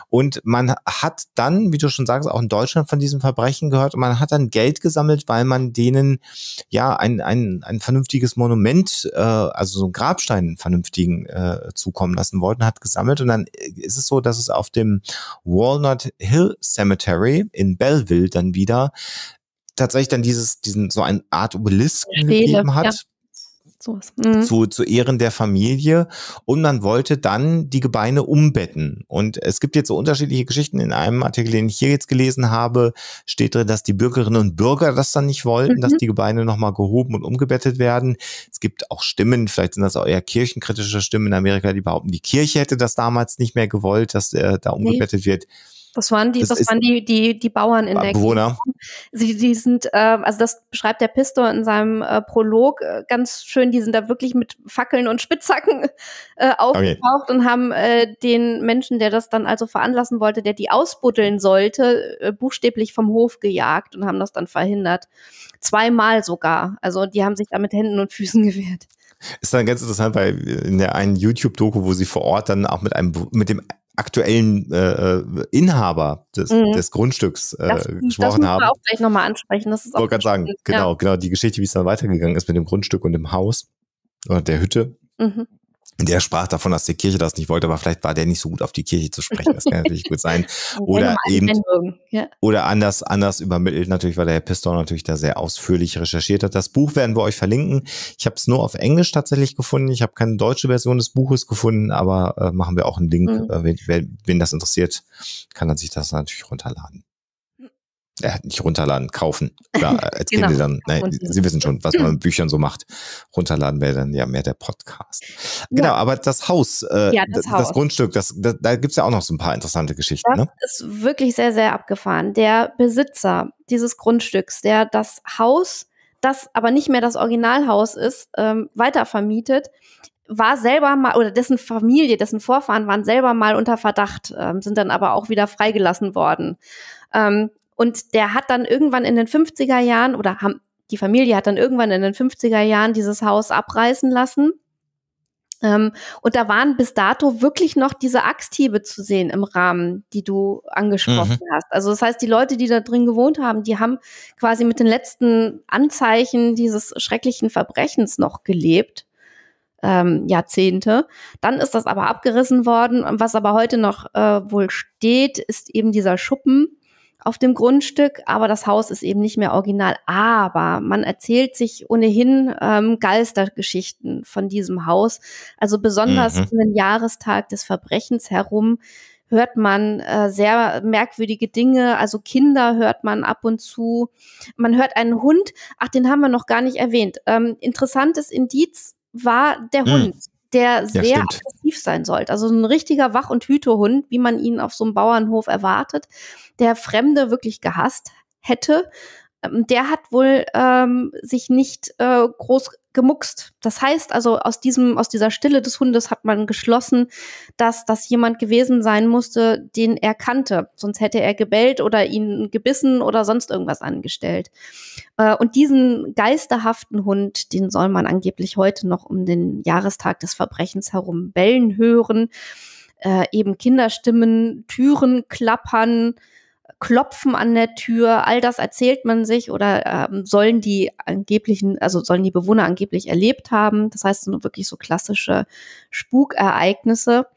Und man hat dann, wie du schon sagst, auch in Deutschland von diesem Verbrechen gehört und man hat dann Geld gesammelt, weil man denen ja ein, ein, ein vernünftiges Monument, äh, also so einen Grabstein einen vernünftigen äh, zukommen lassen wollten, hat gesammelt und dann äh, ist es so, dass es auf dem Walnut Hill Cemetery in Belleville dann wieder tatsächlich dann dieses, diesen, so eine Art Obelisk gegeben hat. Ja. Mhm. Zu, zu Ehren der Familie. Und man wollte dann die Gebeine umbetten. Und es gibt jetzt so unterschiedliche Geschichten. In einem Artikel, den ich hier jetzt gelesen habe, steht drin, dass die Bürgerinnen und Bürger das dann nicht wollten, mhm. dass die Gebeine nochmal gehoben und umgebettet werden. Es gibt auch Stimmen, vielleicht sind das auch eher kirchenkritische Stimmen in Amerika, die behaupten, die Kirche hätte das damals nicht mehr gewollt, dass äh, da umgebettet nee. wird. Das waren die, das, das waren die, die, die Bauern in Bewohner. der Gegend. Sie, die sind, äh, also das beschreibt der Pistor in seinem äh, Prolog äh, ganz schön, die sind da wirklich mit Fackeln und Spitzhacken äh, aufgetaucht okay. und haben äh, den Menschen, der das dann also veranlassen wollte, der die ausbuddeln sollte, äh, buchstäblich vom Hof gejagt und haben das dann verhindert. Zweimal sogar. Also die haben sich da mit Händen und Füßen gewehrt. Ist dann ganz interessant, weil in der einen YouTube-Doku, wo sie vor Ort dann auch mit einem mit dem aktuellen äh, äh, Inhaber des, mhm. des Grundstücks äh, das, gesprochen haben. Das müssen wir auch gleich nochmal ansprechen. Das ist auch Wollte gerade sagen, genau, ja. genau die Geschichte, wie es dann weitergegangen ist mit dem Grundstück und dem Haus oder der Hütte. Mhm der sprach davon, dass die Kirche das nicht wollte, aber vielleicht war der nicht so gut auf die Kirche zu sprechen. Das kann natürlich gut sein. Oder eben, oder anders, anders übermittelt natürlich, weil der Herr Pistor natürlich da sehr ausführlich recherchiert hat. Das Buch werden wir euch verlinken. Ich habe es nur auf Englisch tatsächlich gefunden. Ich habe keine deutsche Version des Buches gefunden, aber äh, machen wir auch einen Link. Mhm. Äh, wen, wen das interessiert, kann er sich das natürlich runterladen äh, nicht runterladen, kaufen. Klar, als äh, genau. Kinder dann, nein, Sie wissen schon, was man mit Büchern so macht. Runterladen wäre dann ja mehr der Podcast. Genau, ja. aber das Haus, äh, ja, das, das Grundstück, das, das da gibt's ja auch noch so ein paar interessante Geschichten. Das ne? ist wirklich sehr, sehr abgefahren. Der Besitzer dieses Grundstücks, der das Haus, das aber nicht mehr das Originalhaus ist, ähm, weitervermietet, war selber mal, oder dessen Familie, dessen Vorfahren waren selber mal unter Verdacht, ähm, sind dann aber auch wieder freigelassen worden. Ähm, und der hat dann irgendwann in den 50er Jahren oder haben, die Familie hat dann irgendwann in den 50er Jahren dieses Haus abreißen lassen. Ähm, und da waren bis dato wirklich noch diese Axthiebe zu sehen im Rahmen, die du angesprochen mhm. hast. Also das heißt, die Leute, die da drin gewohnt haben, die haben quasi mit den letzten Anzeichen dieses schrecklichen Verbrechens noch gelebt. Ähm, Jahrzehnte. Dann ist das aber abgerissen worden. Was aber heute noch äh, wohl steht, ist eben dieser Schuppen, auf dem Grundstück, aber das Haus ist eben nicht mehr original. Aber man erzählt sich ohnehin ähm, Geistergeschichten von diesem Haus. Also besonders mhm. um den Jahrestag des Verbrechens herum hört man äh, sehr merkwürdige Dinge. Also Kinder hört man ab und zu. Man hört einen Hund. Ach, den haben wir noch gar nicht erwähnt. Ähm, interessantes Indiz war der mhm. Hund der sehr ja, aggressiv sein sollte. Also ein richtiger Wach- und Hütehund, wie man ihn auf so einem Bauernhof erwartet, der Fremde wirklich gehasst hätte. Ähm, der hat wohl ähm, sich nicht äh, groß gemuckst. Das heißt also, aus diesem, aus dieser Stille des Hundes hat man geschlossen, dass das jemand gewesen sein musste, den er kannte. Sonst hätte er gebellt oder ihn gebissen oder sonst irgendwas angestellt. Äh, und diesen geisterhaften Hund, den soll man angeblich heute noch um den Jahrestag des Verbrechens herum bellen hören. Äh, eben Kinderstimmen, Türen klappern, Klopfen an der Tür, all das erzählt man sich oder ähm, sollen die angeblichen, also sollen die Bewohner angeblich erlebt haben. Das heißt, nur wirklich so klassische Spukereignisse.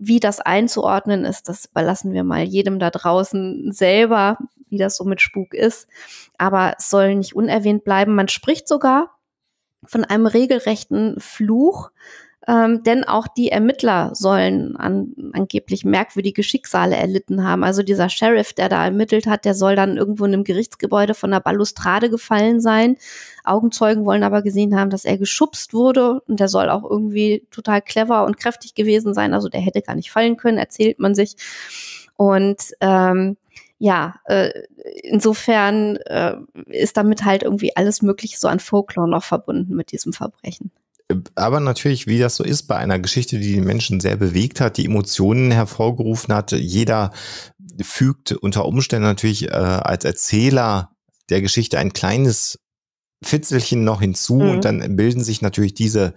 Wie das einzuordnen ist, das überlassen wir mal jedem da draußen selber, wie das so mit Spuk ist. Aber es soll nicht unerwähnt bleiben. Man spricht sogar von einem regelrechten Fluch, ähm, denn auch die Ermittler sollen an, angeblich merkwürdige Schicksale erlitten haben. Also dieser Sheriff, der da ermittelt hat, der soll dann irgendwo in einem Gerichtsgebäude von der Balustrade gefallen sein. Augenzeugen wollen aber gesehen haben, dass er geschubst wurde und der soll auch irgendwie total clever und kräftig gewesen sein. Also der hätte gar nicht fallen können, erzählt man sich. Und ähm, ja, äh, insofern äh, ist damit halt irgendwie alles Mögliche so an Folklore noch verbunden mit diesem Verbrechen aber natürlich, wie das so ist bei einer Geschichte, die die Menschen sehr bewegt hat, die Emotionen hervorgerufen hat, jeder fügt unter Umständen natürlich äh, als Erzähler der Geschichte ein kleines Fitzelchen noch hinzu mhm. und dann bilden sich natürlich diese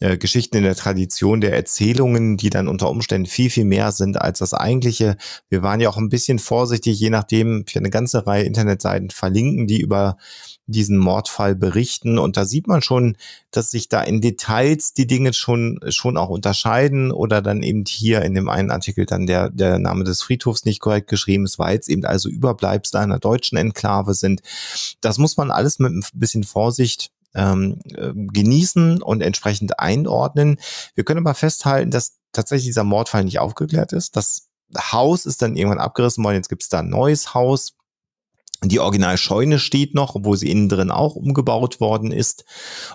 äh, Geschichten in der Tradition der Erzählungen, die dann unter Umständen viel, viel mehr sind als das eigentliche. Wir waren ja auch ein bisschen vorsichtig, je nachdem, für eine ganze Reihe Internetseiten verlinken, die über diesen Mordfall berichten. Und da sieht man schon, dass sich da in Details die Dinge schon, schon auch unterscheiden oder dann eben hier in dem einen Artikel dann der, der Name des Friedhofs nicht korrekt geschrieben ist, weil es eben also Überbleibsel einer deutschen Enklave sind. Das muss man alles mit ein bisschen bisschen Vorsicht ähm, äh, genießen und entsprechend einordnen. Wir können aber festhalten, dass tatsächlich dieser Mordfall nicht aufgeklärt ist. Das Haus ist dann irgendwann abgerissen worden, jetzt gibt es da ein neues Haus. Die Originalscheune steht noch, obwohl sie innen drin auch umgebaut worden ist.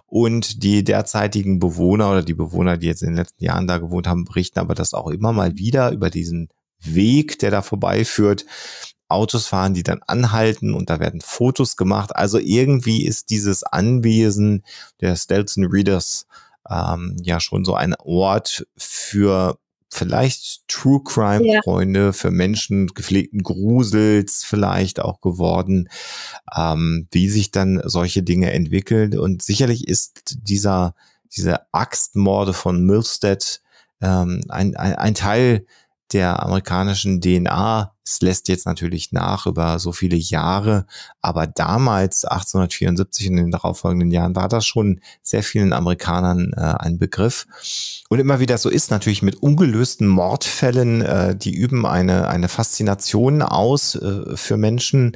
Und die derzeitigen Bewohner oder die Bewohner, die jetzt in den letzten Jahren da gewohnt haben, berichten aber das auch immer mal wieder über diesen Weg, der da vorbeiführt, Autos fahren, die dann anhalten und da werden Fotos gemacht. Also irgendwie ist dieses Anwesen der Stelzen Readers ähm, ja schon so ein Ort für vielleicht True Crime Freunde, ja. für Menschen gepflegten Grusels vielleicht auch geworden, ähm, wie sich dann solche Dinge entwickeln. Und sicherlich ist dieser, diese Axtmorde von Milstead ähm, ein, ein, ein Teil der amerikanischen DNA es lässt jetzt natürlich nach über so viele Jahre, aber damals, 1874 und in den darauffolgenden Jahren, war das schon sehr vielen Amerikanern äh, ein Begriff. Und immer wieder so ist natürlich mit ungelösten Mordfällen, äh, die üben eine, eine Faszination aus äh, für Menschen.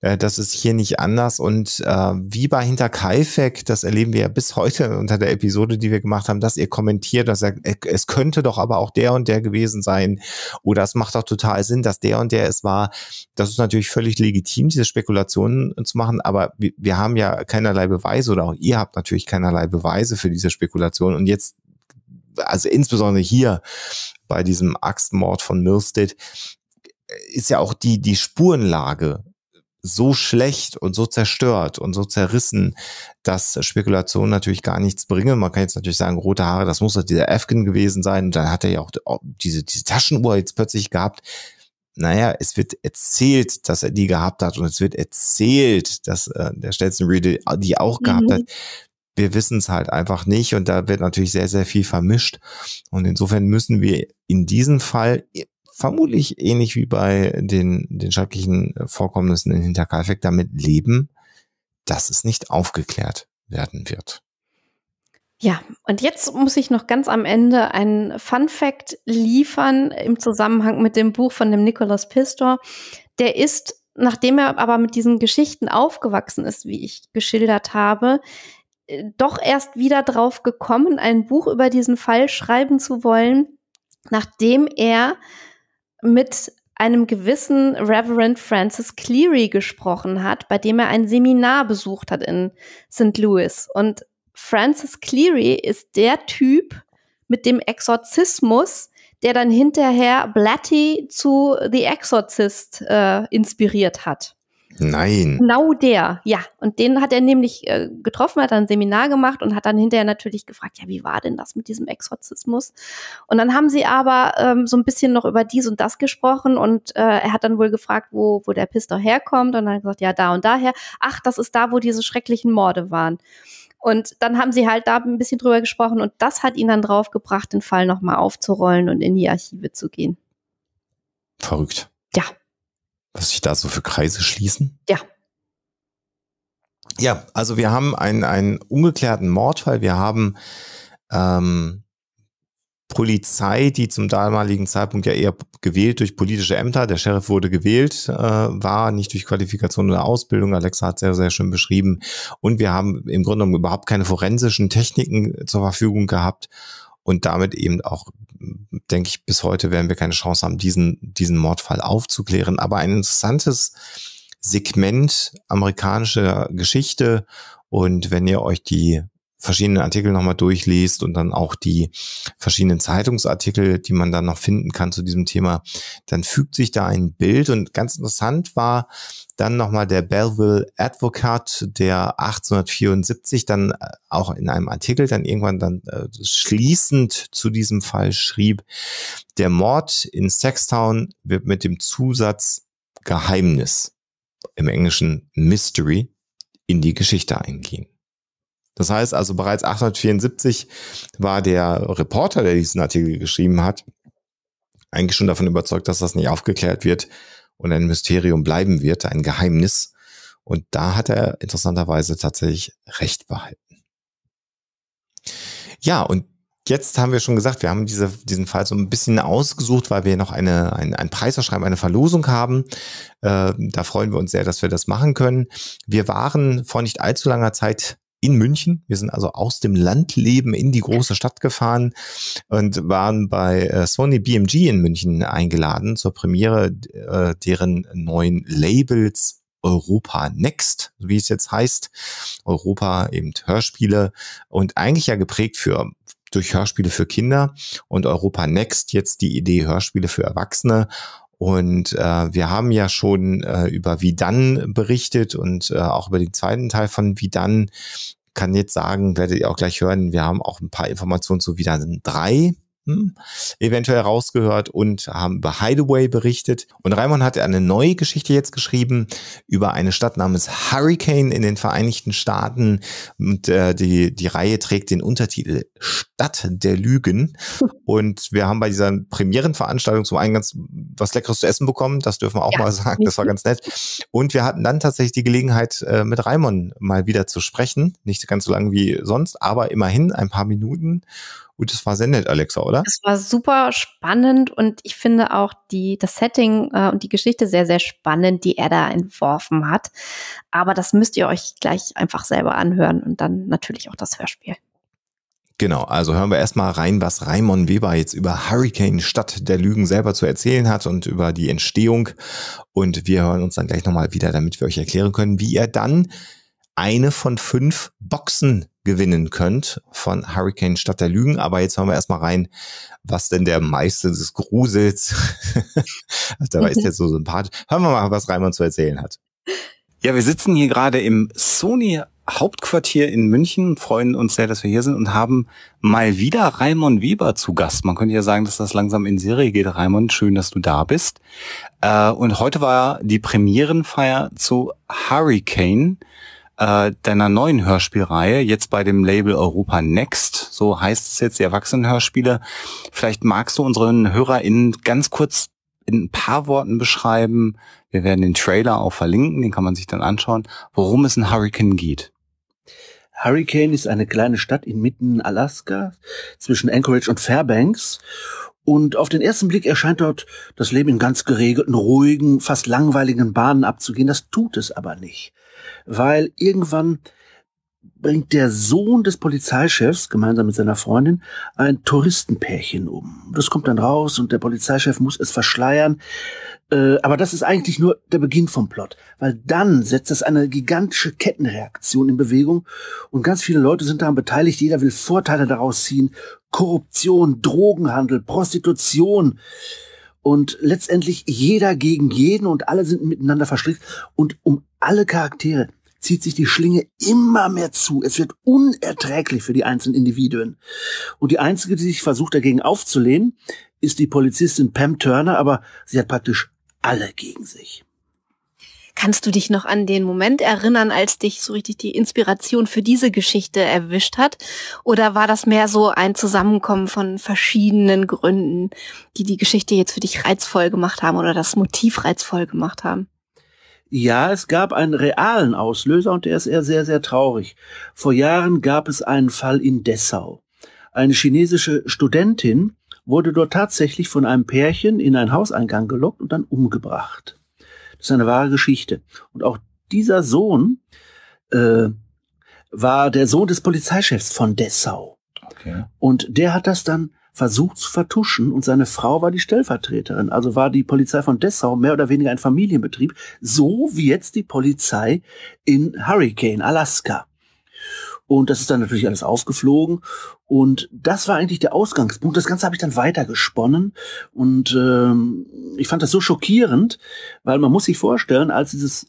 Äh, das ist hier nicht anders. Und äh, wie bei Hinter Kaifek, das erleben wir ja bis heute unter der Episode, die wir gemacht haben, dass ihr kommentiert, dass er, äh, es könnte doch aber auch der und der gewesen sein. Oder es macht doch total Sinn, dass der und und der es war. Das ist natürlich völlig legitim, diese Spekulationen zu machen, aber wir, haben ja keinerlei Beweise oder auch ihr habt natürlich keinerlei Beweise für diese Spekulation. Und jetzt, also insbesondere hier bei diesem Axtmord von Milstead, ist ja auch die, die Spurenlage so schlecht und so zerstört und so zerrissen, dass Spekulationen natürlich gar nichts bringen. Man kann jetzt natürlich sagen, rote Haare, das muss doch dieser Afghan gewesen sein. Und dann hat er ja auch diese, diese Taschenuhr jetzt plötzlich gehabt naja, es wird erzählt, dass er die gehabt hat und es wird erzählt, dass äh, der Stetson Reed die auch gehabt mhm. hat. Wir wissen es halt einfach nicht und da wird natürlich sehr, sehr viel vermischt. Und insofern müssen wir in diesem Fall äh, vermutlich ähnlich wie bei den, den schrecklichen äh, Vorkommnissen in Hinterkaifeck damit leben, dass es nicht aufgeklärt werden wird. Ja, und jetzt muss ich noch ganz am Ende einen Fun Fact liefern im Zusammenhang mit dem Buch von dem Nicolas Pistor. Der ist, nachdem er aber mit diesen Geschichten aufgewachsen ist, wie ich geschildert habe, äh, doch erst wieder drauf gekommen, ein Buch über diesen Fall schreiben zu wollen, nachdem er mit einem gewissen Reverend Francis Cleary gesprochen hat, bei dem er ein Seminar besucht hat in St. Louis. Und Francis Cleary ist der Typ mit dem Exorzismus, der dann hinterher Blatty zu The Exorcist äh, inspiriert hat. Nein. Genau der, ja. Und den hat er nämlich äh, getroffen, hat ein Seminar gemacht und hat dann hinterher natürlich gefragt, ja, wie war denn das mit diesem Exorzismus? Und dann haben sie aber ähm, so ein bisschen noch über dies und das gesprochen und äh, er hat dann wohl gefragt, wo, wo der Pistor herkommt und dann hat er gesagt, ja, da und daher. Ach, das ist da, wo diese schrecklichen Morde waren. Und dann haben sie halt da ein bisschen drüber gesprochen und das hat ihn dann draufgebracht, den Fall nochmal aufzurollen und in die Archive zu gehen. Verrückt. Ja. Was sich da so für Kreise schließen? Ja. Ja, also wir haben einen, einen ungeklärten Mordfall, wir haben ähm, Polizei, die zum damaligen Zeitpunkt ja eher gewählt durch politische Ämter, der Sheriff wurde gewählt, äh, war nicht durch Qualifikation oder Ausbildung, Alexa hat sehr, sehr schön beschrieben. Und wir haben im Grunde genommen überhaupt keine forensischen Techniken zur Verfügung gehabt und damit eben auch, denke ich, bis heute werden wir keine Chance haben, diesen, diesen Mordfall aufzuklären. Aber ein interessantes Segment amerikanischer Geschichte und wenn ihr euch die verschiedenen Artikel nochmal durchliest und dann auch die verschiedenen Zeitungsartikel, die man dann noch finden kann zu diesem Thema, dann fügt sich da ein Bild. Und ganz interessant war dann nochmal der Belleville Advocate, der 1874 dann äh, auch in einem Artikel dann irgendwann dann äh, schließend zu diesem Fall schrieb, der Mord in Sextown wird mit dem Zusatz Geheimnis im Englischen Mystery in die Geschichte eingehen. Das heißt also bereits 874 war der Reporter, der diesen Artikel geschrieben hat, eigentlich schon davon überzeugt, dass das nicht aufgeklärt wird und ein Mysterium bleiben wird, ein Geheimnis. Und da hat er interessanterweise tatsächlich recht behalten. Ja, und jetzt haben wir schon gesagt, wir haben diese, diesen Fall so ein bisschen ausgesucht, weil wir noch eine, ein, ein Preiserschreiben, eine Verlosung haben. Äh, da freuen wir uns sehr, dass wir das machen können. Wir waren vor nicht allzu langer Zeit in München. Wir sind also aus dem Landleben in die große Stadt gefahren und waren bei äh, Sony BMG in München eingeladen zur Premiere äh, deren neuen Labels Europa Next, wie es jetzt heißt. Europa eben Hörspiele und eigentlich ja geprägt für durch Hörspiele für Kinder und Europa Next jetzt die Idee Hörspiele für Erwachsene und äh, wir haben ja schon äh, über Wie dann berichtet und äh, auch über den zweiten Teil von Wie dann. Kann jetzt sagen, werdet ihr auch gleich hören, wir haben auch ein paar Informationen zu Wie dann 3 hm, eventuell rausgehört und haben über Hideaway berichtet. Und Raimon hat eine neue Geschichte jetzt geschrieben über eine Stadt namens Hurricane in den Vereinigten Staaten. Und äh, die, die Reihe trägt den Untertitel Stadt der Lügen. Und wir haben bei dieser Premierenveranstaltung zum einen ganz was Leckeres zu essen bekommen. Das dürfen wir auch ja. mal sagen. Das war ganz nett. Und wir hatten dann tatsächlich die Gelegenheit, äh, mit Raimon mal wieder zu sprechen. Nicht ganz so lange wie sonst, aber immerhin ein paar Minuten. Und das war sehr nett, Alexa, oder? Es war super spannend und ich finde auch die, das Setting äh, und die Geschichte sehr, sehr spannend, die er da entworfen hat. Aber das müsst ihr euch gleich einfach selber anhören und dann natürlich auch das Hörspiel. Genau, also hören wir erstmal rein, was Raimon Weber jetzt über Hurricane statt der Lügen selber zu erzählen hat und über die Entstehung. Und wir hören uns dann gleich nochmal wieder, damit wir euch erklären können, wie er dann eine von fünf Boxen gewinnen könnt von Hurricane statt der Lügen. Aber jetzt hören wir erstmal rein, was denn der Meister des Grusels, also dabei ist mhm. jetzt so sympathisch. Hören wir mal, was Raimund zu erzählen hat. Ja, wir sitzen hier gerade im Sony Hauptquartier in München, freuen uns sehr, dass wir hier sind und haben mal wieder Raimon Weber zu Gast. Man könnte ja sagen, dass das langsam in Serie geht. Raimon, schön, dass du da bist. Äh, und heute war die Premierenfeier zu Hurricane äh, deiner neuen Hörspielreihe, jetzt bei dem Label Europa Next, so heißt es jetzt, die Erwachsenenhörspiele. Vielleicht magst du unseren HörerInnen ganz kurz in ein paar Worten beschreiben. Wir werden den Trailer auch verlinken, den kann man sich dann anschauen, worum es in Hurricane geht. Hurricane ist eine kleine Stadt inmitten Alaska zwischen Anchorage und Fairbanks und auf den ersten Blick erscheint dort das Leben in ganz geregelten, ruhigen, fast langweiligen Bahnen abzugehen. Das tut es aber nicht. Weil irgendwann bringt der Sohn des Polizeichefs gemeinsam mit seiner Freundin ein Touristenpärchen um. Das kommt dann raus und der Polizeichef muss es verschleiern, äh, aber das ist eigentlich nur der Beginn vom Plot, weil dann setzt das eine gigantische Kettenreaktion in Bewegung und ganz viele Leute sind daran beteiligt. Jeder will Vorteile daraus ziehen. Korruption, Drogenhandel, Prostitution und letztendlich jeder gegen jeden und alle sind miteinander verstrickt und um alle Charaktere zieht sich die Schlinge immer mehr zu. Es wird unerträglich für die einzelnen Individuen. Und die einzige, die sich versucht dagegen aufzulehnen, ist die Polizistin Pam Turner, aber sie hat praktisch alle gegen sich. Kannst du dich noch an den Moment erinnern, als dich so richtig die Inspiration für diese Geschichte erwischt hat? Oder war das mehr so ein Zusammenkommen von verschiedenen Gründen, die die Geschichte jetzt für dich reizvoll gemacht haben oder das Motiv reizvoll gemacht haben? Ja, es gab einen realen Auslöser und der ist eher sehr, sehr traurig. Vor Jahren gab es einen Fall in Dessau. Eine chinesische Studentin wurde dort tatsächlich von einem Pärchen in einen Hauseingang gelockt und dann umgebracht. Das ist eine wahre Geschichte. Und auch dieser Sohn äh, war der Sohn des Polizeichefs von Dessau. Okay. Und der hat das dann versucht zu vertuschen und seine Frau war die Stellvertreterin. Also war die Polizei von Dessau mehr oder weniger ein Familienbetrieb, so wie jetzt die Polizei in Hurricane, Alaska. Und das ist dann natürlich alles aufgeflogen und das war eigentlich der Ausgangspunkt. Das Ganze habe ich dann weitergesponnen. und ähm, ich fand das so schockierend, weil man muss sich vorstellen, als dieses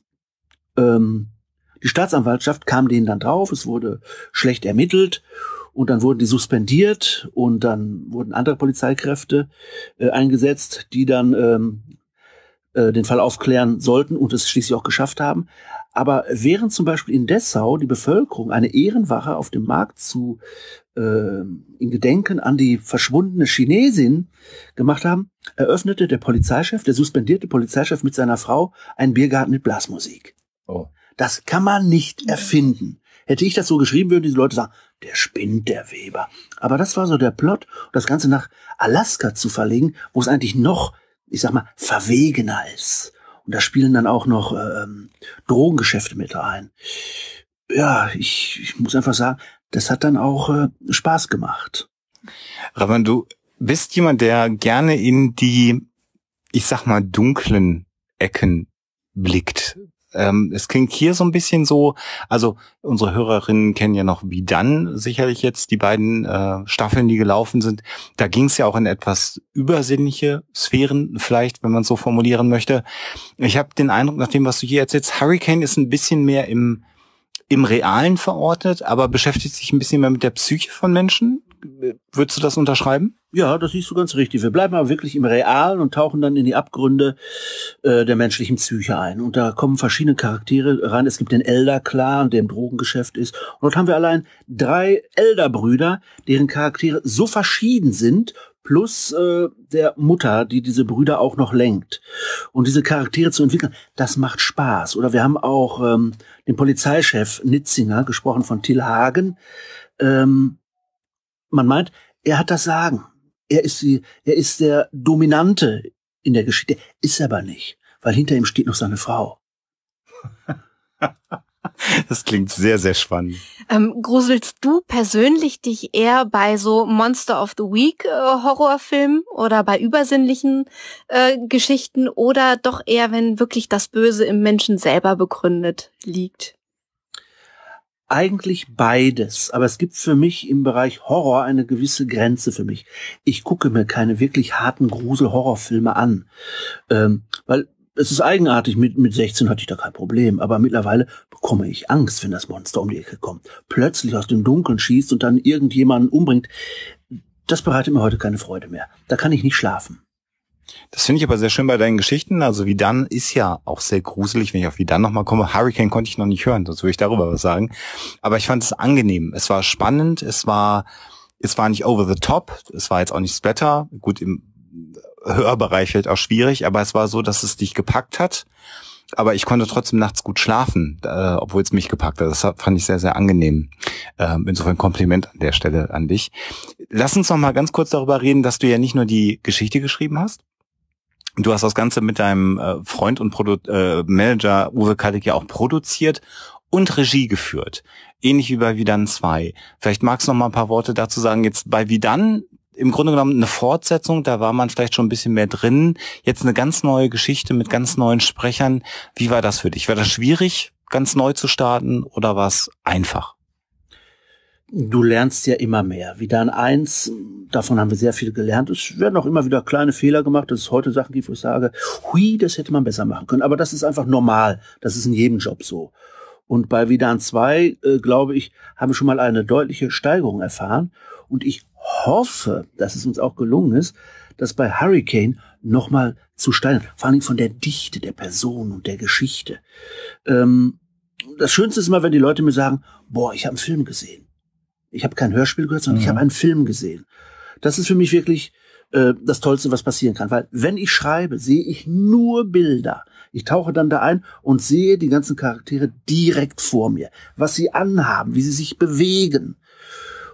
ähm, die Staatsanwaltschaft kam denen dann drauf, es wurde schlecht ermittelt und dann wurden die suspendiert und dann wurden andere Polizeikräfte äh, eingesetzt, die dann ähm, äh, den Fall aufklären sollten und es schließlich auch geschafft haben. Aber während zum Beispiel in Dessau die Bevölkerung eine Ehrenwache auf dem Markt zu äh, in Gedenken an die verschwundene Chinesin gemacht haben, eröffnete der Polizeichef, der suspendierte Polizeichef mit seiner Frau einen Biergarten mit Blasmusik. Oh. Das kann man nicht mhm. erfinden. Hätte ich das so geschrieben, würden diese Leute sagen, der spinnt der Weber. Aber das war so der Plot, das Ganze nach Alaska zu verlegen, wo es eigentlich noch, ich sag mal, verwegener ist. Und da spielen dann auch noch ähm, Drogengeschäfte mit rein. Ja, ich, ich muss einfach sagen, das hat dann auch äh, Spaß gemacht. Raman, du bist jemand, der gerne in die, ich sag mal, dunklen Ecken blickt. Ähm, es klingt hier so ein bisschen so, also unsere Hörerinnen kennen ja noch wie dann sicherlich jetzt die beiden äh, Staffeln, die gelaufen sind. Da ging es ja auch in etwas übersinnliche Sphären, vielleicht, wenn man so formulieren möchte. Ich habe den Eindruck, nach dem, was du hier erzählst, Hurricane ist ein bisschen mehr im im Realen verortet, aber beschäftigt sich ein bisschen mehr mit der Psyche von Menschen. Würdest du das unterschreiben? Ja, das siehst du ganz richtig. Wir bleiben aber wirklich im Realen und tauchen dann in die Abgründe äh, der menschlichen Psyche ein. Und da kommen verschiedene Charaktere rein. Es gibt den Elder Clan, der im Drogengeschäft ist. Und dort haben wir allein drei Elder-Brüder, deren Charaktere so verschieden sind, plus äh, der Mutter, die diese Brüder auch noch lenkt. Und diese Charaktere zu entwickeln, das macht Spaß. Oder wir haben auch ähm, den Polizeichef Nitzinger, gesprochen von Till Hagen. Ähm, man meint, er hat das Sagen. Er ist, die, er ist der Dominante in der Geschichte. Ist er aber nicht, weil hinter ihm steht noch seine Frau. Das klingt sehr, sehr spannend. Ähm, gruselst du persönlich dich eher bei so Monster of the Week äh, Horrorfilmen oder bei übersinnlichen äh, Geschichten oder doch eher, wenn wirklich das Böse im Menschen selber begründet liegt? Eigentlich beides, aber es gibt für mich im Bereich Horror eine gewisse Grenze für mich. Ich gucke mir keine wirklich harten Grusel-Horrorfilme an, ähm, weil es ist eigenartig, mit, mit 16 hatte ich da kein Problem, aber mittlerweile bekomme ich Angst, wenn das Monster um die Ecke kommt, plötzlich aus dem Dunkeln schießt und dann irgendjemanden umbringt. Das bereitet mir heute keine Freude mehr. Da kann ich nicht schlafen. Das finde ich aber sehr schön bei deinen Geschichten. Also wie dann ist ja auch sehr gruselig, wenn ich auf wie dann nochmal komme. Hurricane konnte ich noch nicht hören, sonst würde ich darüber was sagen. Aber ich fand es angenehm. Es war spannend, es war, es war nicht over the top, es war jetzt auch nicht splatter. Gut, im Hörbereich wird auch schwierig, aber es war so, dass es dich gepackt hat. Aber ich konnte trotzdem nachts gut schlafen, äh, obwohl es mich gepackt hat. Das fand ich sehr, sehr angenehm. Ähm, insofern Kompliment an der Stelle an dich. Lass uns noch mal ganz kurz darüber reden, dass du ja nicht nur die Geschichte geschrieben hast. Du hast das Ganze mit deinem äh, Freund und Produ äh, Manager Uwe Kallik ja auch produziert und Regie geführt. Ähnlich wie bei Wie dann 2. Vielleicht magst du noch mal ein paar Worte dazu sagen. Jetzt bei Wie dann, im Grunde genommen eine Fortsetzung, da war man vielleicht schon ein bisschen mehr drin. Jetzt eine ganz neue Geschichte mit ganz neuen Sprechern. Wie war das für dich? War das schwierig, ganz neu zu starten oder war es einfach? Du lernst ja immer mehr. Wieder an eins, davon haben wir sehr viel gelernt. Es werden auch immer wieder kleine Fehler gemacht, dass es heute Sachen gibt, wo ich sage, hui, das hätte man besser machen können. Aber das ist einfach normal. Das ist in jedem Job so. Und bei Vidan 2, äh, glaube ich, haben wir schon mal eine deutliche Steigerung erfahren. Und ich hoffe, dass es uns auch gelungen ist, das bei Hurricane nochmal zu steilen. Vor allem von der Dichte der Person und der Geschichte. Ähm, das Schönste ist immer, wenn die Leute mir sagen, boah, ich habe einen Film gesehen. Ich habe kein Hörspiel gehört, sondern mhm. ich habe einen Film gesehen. Das ist für mich wirklich äh, das Tollste, was passieren kann. Weil wenn ich schreibe, sehe ich nur Bilder. Ich tauche dann da ein und sehe die ganzen Charaktere direkt vor mir. Was sie anhaben, wie sie sich bewegen.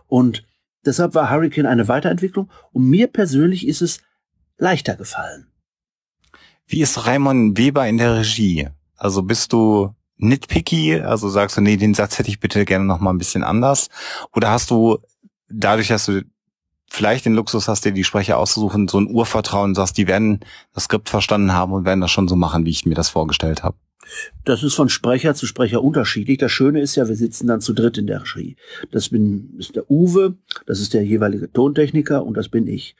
Und Deshalb war Hurricane eine Weiterentwicklung und mir persönlich ist es leichter gefallen. Wie ist Raimon Weber in der Regie? Also bist du nitpicky, also sagst du, nee, den Satz hätte ich bitte gerne noch mal ein bisschen anders? Oder hast du dadurch, dass du vielleicht den Luxus hast, dir die Sprecher auszusuchen, so ein Urvertrauen, sagst, die werden das Skript verstanden haben und werden das schon so machen, wie ich mir das vorgestellt habe? Das ist von Sprecher zu Sprecher unterschiedlich. Das Schöne ist ja, wir sitzen dann zu dritt in der Regie. Das bin, ist der Uwe, das ist der jeweilige Tontechniker und das bin ich.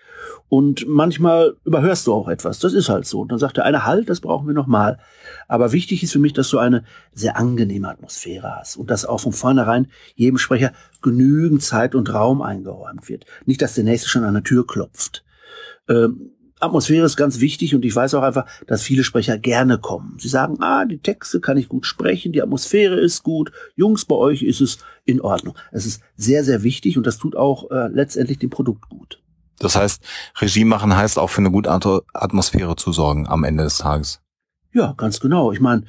Und manchmal überhörst du auch etwas. Das ist halt so. Und dann sagt der eine, halt, das brauchen wir nochmal. Aber wichtig ist für mich, dass du eine sehr angenehme Atmosphäre hast und dass auch von vornherein jedem Sprecher genügend Zeit und Raum eingeräumt wird. Nicht, dass der nächste schon an der Tür klopft. Ähm, Atmosphäre ist ganz wichtig und ich weiß auch einfach, dass viele Sprecher gerne kommen. Sie sagen, ah, die Texte kann ich gut sprechen, die Atmosphäre ist gut, Jungs, bei euch ist es in Ordnung. Es ist sehr, sehr wichtig und das tut auch äh, letztendlich dem Produkt gut. Das heißt, Regie machen heißt auch für eine gute Atmosphäre zu sorgen am Ende des Tages. Ja, ganz genau. Ich meine,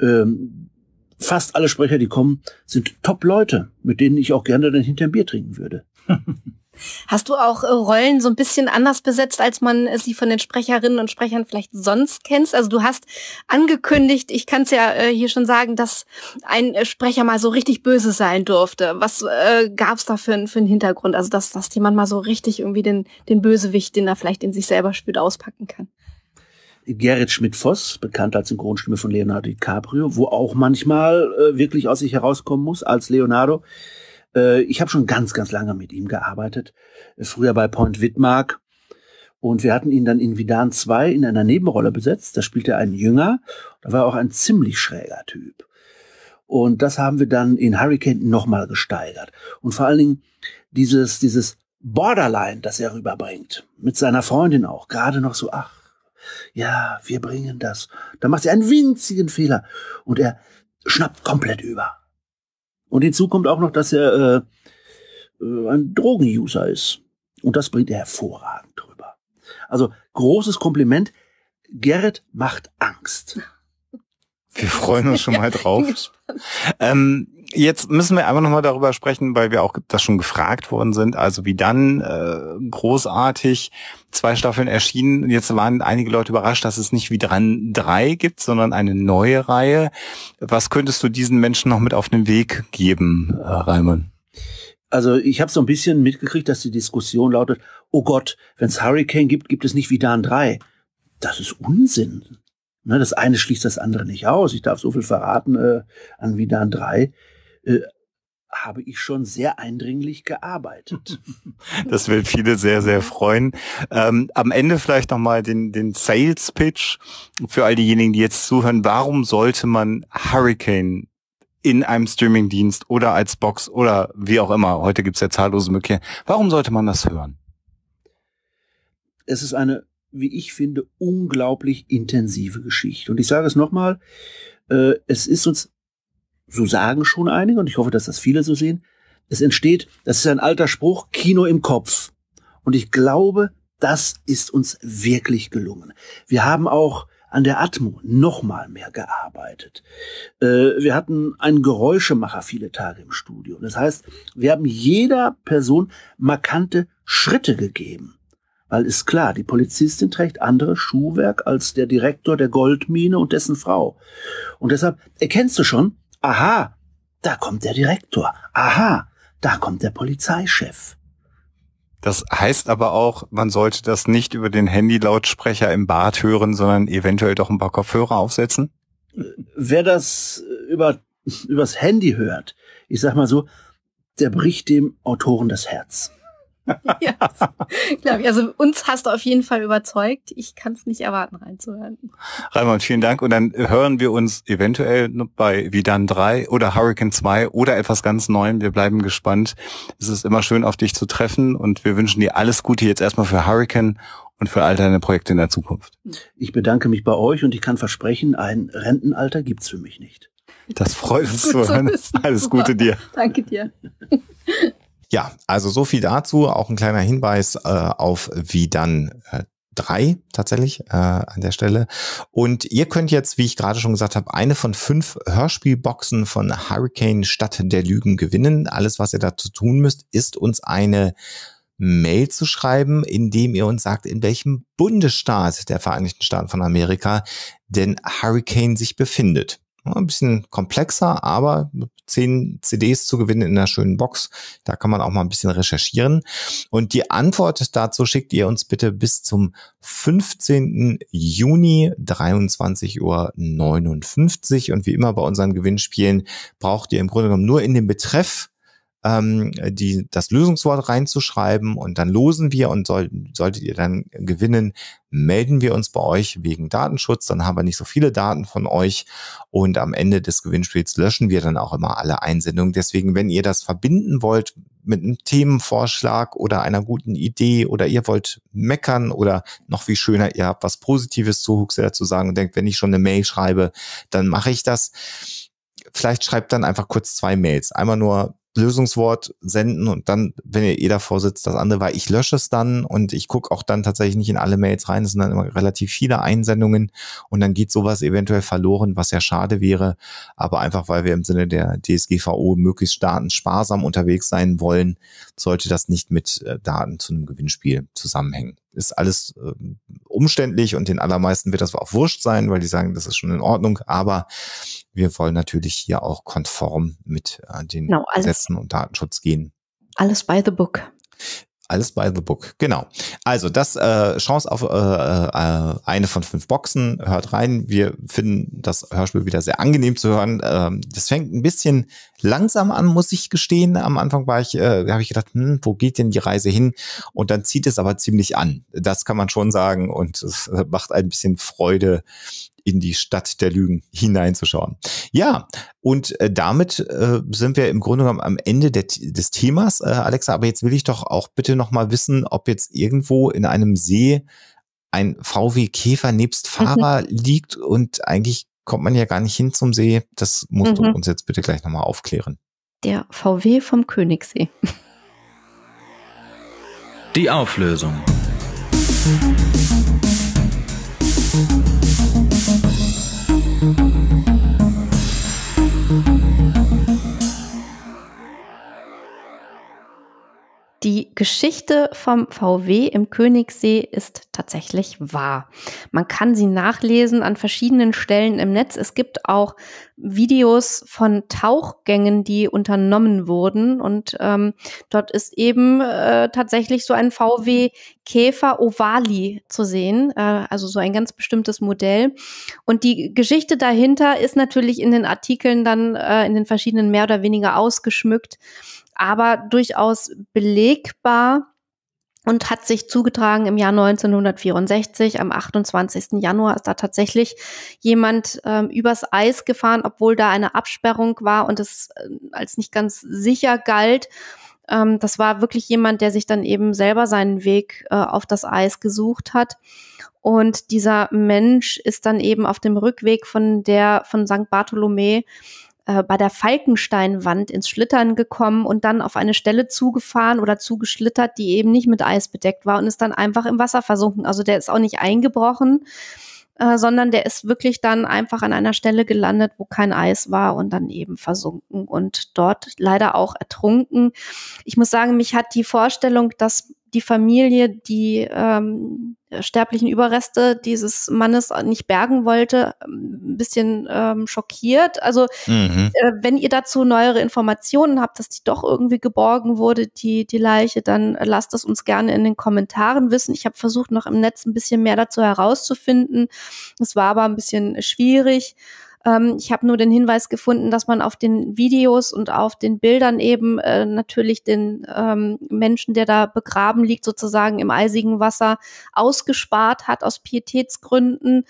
ähm, fast alle Sprecher, die kommen, sind Top-Leute, mit denen ich auch gerne dann hinterm Bier trinken würde. Hast du auch äh, Rollen so ein bisschen anders besetzt, als man äh, sie von den Sprecherinnen und Sprechern vielleicht sonst kennst? Also du hast angekündigt, ich kann es ja äh, hier schon sagen, dass ein äh, Sprecher mal so richtig böse sein durfte. Was äh, gab es da für, für, einen Hintergrund? Also dass, dass jemand mal so richtig irgendwie den, den Bösewicht, den er vielleicht in sich selber spürt, auspacken kann. Gerrit Schmidt-Voss, bekannt als Synchronstimme von Leonardo DiCaprio, wo auch manchmal äh, wirklich aus sich herauskommen muss als Leonardo. Äh, ich habe schon ganz, ganz lange mit ihm gearbeitet, äh, früher bei Point Wittmark. Und wir hatten ihn dann in Vidan 2 in einer Nebenrolle besetzt. Da spielte er einen Jünger. Da war auch ein ziemlich schräger Typ. Und das haben wir dann in Hurricane nochmal gesteigert. Und vor allen Dingen dieses, dieses Borderline, das er rüberbringt. Mit seiner Freundin auch. Gerade noch so, ach, ja, wir bringen das. Da macht sie einen winzigen Fehler. Und er schnappt komplett über. Und hinzu kommt auch noch, dass er äh, äh, ein Drogenuser ist. Und das bringt er hervorragend drüber. Also großes Kompliment. Gerrit macht Angst. Wir freuen uns schon mal drauf. Ähm, jetzt müssen wir einfach nochmal darüber sprechen, weil wir auch das schon gefragt worden sind. Also wie dann äh, großartig zwei Staffeln erschienen. Jetzt waren einige Leute überrascht, dass es nicht wie dran drei gibt, sondern eine neue Reihe. Was könntest du diesen Menschen noch mit auf den Weg geben, äh, Raimund? Also ich habe so ein bisschen mitgekriegt, dass die Diskussion lautet, oh Gott, wenn es Hurricane gibt, gibt es nicht wie Dan 3. Das ist Unsinn. Ne, das eine schließt das andere nicht aus. Ich darf so viel verraten äh, an wie Dan 3. Äh, habe ich schon sehr eindringlich gearbeitet. Das wird viele sehr, sehr mhm. freuen. Ähm, am Ende vielleicht nochmal den, den Sales Pitch für all diejenigen, die jetzt zuhören. Warum sollte man Hurricane in einem Streamingdienst oder als Box oder wie auch immer, heute gibt es ja zahllose Möglichkeiten, warum sollte man das hören? Es ist eine, wie ich finde, unglaublich intensive Geschichte. Und ich sage es nochmal, äh, es ist uns so sagen schon einige, und ich hoffe, dass das viele so sehen, es entsteht, das ist ein alter Spruch, Kino im Kopf. Und ich glaube, das ist uns wirklich gelungen. Wir haben auch an der Atmo noch mal mehr gearbeitet. Äh, wir hatten einen Geräuschemacher viele Tage im Studio. Das heißt, wir haben jeder Person markante Schritte gegeben. Weil ist klar, die Polizistin trägt andere Schuhwerk als der Direktor der Goldmine und dessen Frau. Und deshalb erkennst du schon, Aha, da kommt der Direktor. Aha, da kommt der Polizeichef. Das heißt aber auch, man sollte das nicht über den Handylautsprecher im Bad hören, sondern eventuell doch ein paar Kopfhörer aufsetzen? Wer das über, übers Handy hört, ich sag mal so, der bricht dem Autoren das Herz. ja, glaube ich. Also uns hast du auf jeden Fall überzeugt. Ich kann es nicht erwarten, reinzuhören. Raimund, vielen Dank. Und dann hören wir uns eventuell bei Vidan 3 oder Hurricane 2 oder etwas ganz Neuem. Wir bleiben gespannt. Es ist immer schön, auf dich zu treffen und wir wünschen dir alles Gute jetzt erstmal für Hurricane und für all deine Projekte in der Zukunft. Ich bedanke mich bei euch und ich kann versprechen, ein Rentenalter gibt's für mich nicht. Das freut uns zu hören. Alles Gute dir. Danke dir. Ja, also so viel dazu. Auch ein kleiner Hinweis äh, auf wie dann äh, drei tatsächlich äh, an der Stelle. Und ihr könnt jetzt, wie ich gerade schon gesagt habe, eine von fünf Hörspielboxen von Hurricane Stadt der Lügen gewinnen. Alles, was ihr dazu tun müsst, ist uns eine Mail zu schreiben, indem ihr uns sagt, in welchem Bundesstaat der Vereinigten Staaten von Amerika denn Hurricane sich befindet. Ein bisschen komplexer, aber zehn CDs zu gewinnen in einer schönen Box. Da kann man auch mal ein bisschen recherchieren. Und die Antwort dazu schickt ihr uns bitte bis zum 15. Juni 23.59 Uhr. Und wie immer bei unseren Gewinnspielen braucht ihr im Grunde genommen nur in dem Betreff ähm, die, das Lösungswort reinzuschreiben und dann losen wir und soll, solltet ihr dann gewinnen, melden wir uns bei euch wegen Datenschutz, dann haben wir nicht so viele Daten von euch und am Ende des Gewinnspiels löschen wir dann auch immer alle Einsendungen. Deswegen, wenn ihr das verbinden wollt mit einem Themenvorschlag oder einer guten Idee oder ihr wollt meckern oder noch wie schöner, ihr habt was Positives zu Huxella zu sagen und denkt, wenn ich schon eine Mail schreibe, dann mache ich das vielleicht schreibt dann einfach kurz zwei Mails. Einmal nur Lösungswort senden und dann, wenn ihr eh davor sitzt, das andere weil ich lösche es dann und ich gucke auch dann tatsächlich nicht in alle Mails rein. Es sind dann immer relativ viele Einsendungen und dann geht sowas eventuell verloren, was ja schade wäre. Aber einfach, weil wir im Sinne der DSGVO möglichst datensparsam unterwegs sein wollen, sollte das nicht mit äh, Daten zu einem Gewinnspiel zusammenhängen ist alles äh, umständlich und den allermeisten wird das auch wurscht sein, weil die sagen, das ist schon in Ordnung. Aber wir wollen natürlich hier auch konform mit äh, den genau, Gesetzen und Datenschutz gehen. Alles by the book. Alles by the book, genau. Also das äh, Chance auf äh, äh, eine von fünf Boxen. Hört rein. Wir finden das Hörspiel wieder sehr angenehm zu hören. Ähm, das fängt ein bisschen langsam an, muss ich gestehen. Am Anfang war ich, äh, habe ich gedacht, hm, wo geht denn die Reise hin? Und dann zieht es aber ziemlich an. Das kann man schon sagen und es macht ein bisschen Freude, in die Stadt der Lügen hineinzuschauen. Ja, und äh, damit äh, sind wir im Grunde genommen am Ende der, des Themas, äh, Alexa. Aber jetzt will ich doch auch bitte noch mal wissen, ob jetzt irgendwo in einem See ein VW Käfer nebst mhm. Fahrer mhm. liegt und eigentlich kommt man ja gar nicht hin zum See. Das musst mhm. du uns jetzt bitte gleich noch mal aufklären. Der VW vom Königssee. Die Auflösung. Mhm. Mm-hmm. Die Geschichte vom VW im Königssee ist tatsächlich wahr. Man kann sie nachlesen an verschiedenen Stellen im Netz. Es gibt auch Videos von Tauchgängen, die unternommen wurden. Und ähm, dort ist eben äh, tatsächlich so ein VW Käfer Ovali zu sehen, äh, also so ein ganz bestimmtes Modell. Und die Geschichte dahinter ist natürlich in den Artikeln dann äh, in den verschiedenen mehr oder weniger ausgeschmückt aber durchaus belegbar und hat sich zugetragen im Jahr 1964. Am 28. Januar ist da tatsächlich jemand äh, übers Eis gefahren, obwohl da eine Absperrung war und es äh, als nicht ganz sicher galt. Ähm, das war wirklich jemand, der sich dann eben selber seinen Weg äh, auf das Eis gesucht hat. Und dieser Mensch ist dann eben auf dem Rückweg von der, von St. Bartholomä äh, bei der Falkensteinwand ins Schlittern gekommen und dann auf eine Stelle zugefahren oder zugeschlittert, die eben nicht mit Eis bedeckt war und ist dann einfach im Wasser versunken. Also der ist auch nicht eingebrochen, äh, sondern der ist wirklich dann einfach an einer Stelle gelandet, wo kein Eis war und dann eben versunken und dort leider auch ertrunken. Ich muss sagen, mich hat die Vorstellung, dass die Familie die ähm, sterblichen Überreste dieses Mannes nicht bergen wollte, ähm, ein bisschen ähm, schockiert. Also mhm. äh, wenn ihr dazu neuere Informationen habt, dass die doch irgendwie geborgen wurde, die, die Leiche, dann lasst es uns gerne in den Kommentaren wissen. Ich habe versucht, noch im Netz ein bisschen mehr dazu herauszufinden. Es war aber ein bisschen schwierig. Ähm, ich habe nur den Hinweis gefunden, dass man auf den Videos und auf den Bildern eben äh, natürlich den ähm, Menschen, der da begraben liegt, sozusagen im eisigen Wasser ausgespart hat aus Pietätsgründen.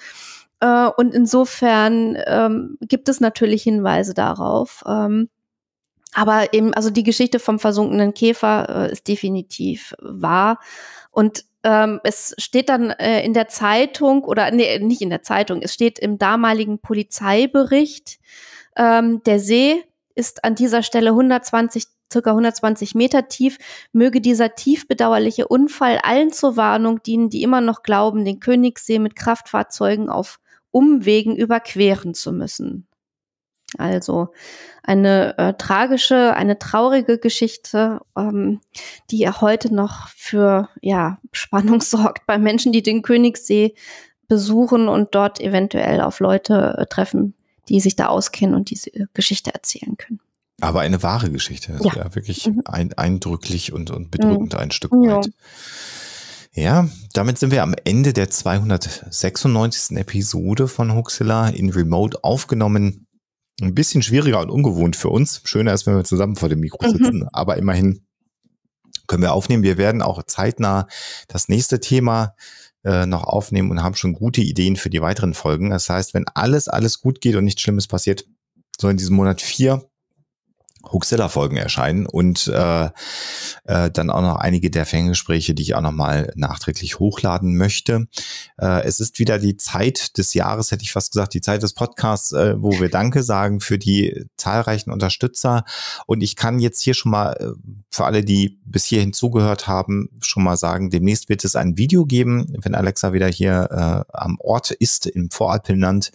Äh, und insofern ähm, gibt es natürlich Hinweise darauf. Ähm, aber eben, also die Geschichte vom versunkenen Käfer äh, ist definitiv wahr. Und ähm, es steht dann äh, in der Zeitung oder nee, nicht in der Zeitung, es steht im damaligen Polizeibericht, ähm, der See ist an dieser Stelle 120 circa 120 Meter tief, möge dieser tief bedauerliche Unfall allen zur Warnung dienen, die immer noch glauben, den Königssee mit Kraftfahrzeugen auf Umwegen überqueren zu müssen. Also eine äh, tragische, eine traurige Geschichte, ähm, die ja heute noch für ja, Spannung sorgt bei Menschen, die den Königssee besuchen und dort eventuell auf Leute äh, treffen, die sich da auskennen und diese äh, Geschichte erzählen können. Aber eine wahre Geschichte. Also ja. ja wirklich mhm. ein, eindrücklich und, und mhm. bedrückend mhm. ein Stück weit. Ja. Ja, damit sind wir am Ende der 296. Episode von Huxilla in Remote aufgenommen ein bisschen schwieriger und ungewohnt für uns. Schöner ist, wenn wir zusammen vor dem Mikro mhm. sitzen, mhm. aber immerhin können wir aufnehmen. Wir werden auch zeitnah das nächste Thema äh, noch aufnehmen und haben schon gute Ideen für die weiteren Folgen. Das heißt, wenn alles, alles gut geht und nichts Schlimmes passiert, soll in diesem Monat vier Huxilla-Folgen erscheinen und äh, äh, dann auch noch einige der Fangespräche, die ich auch nochmal nachträglich hochladen möchte. Äh, es ist wieder die Zeit des Jahres, hätte ich fast gesagt, die Zeit des Podcasts, äh, wo wir Danke sagen für die zahlreichen Unterstützer. Und ich kann jetzt hier schon mal äh, für alle, die bis hierhin zugehört haben, schon mal sagen, demnächst wird es ein Video geben, wenn Alexa wieder hier äh, am Ort ist, im Voralpenland,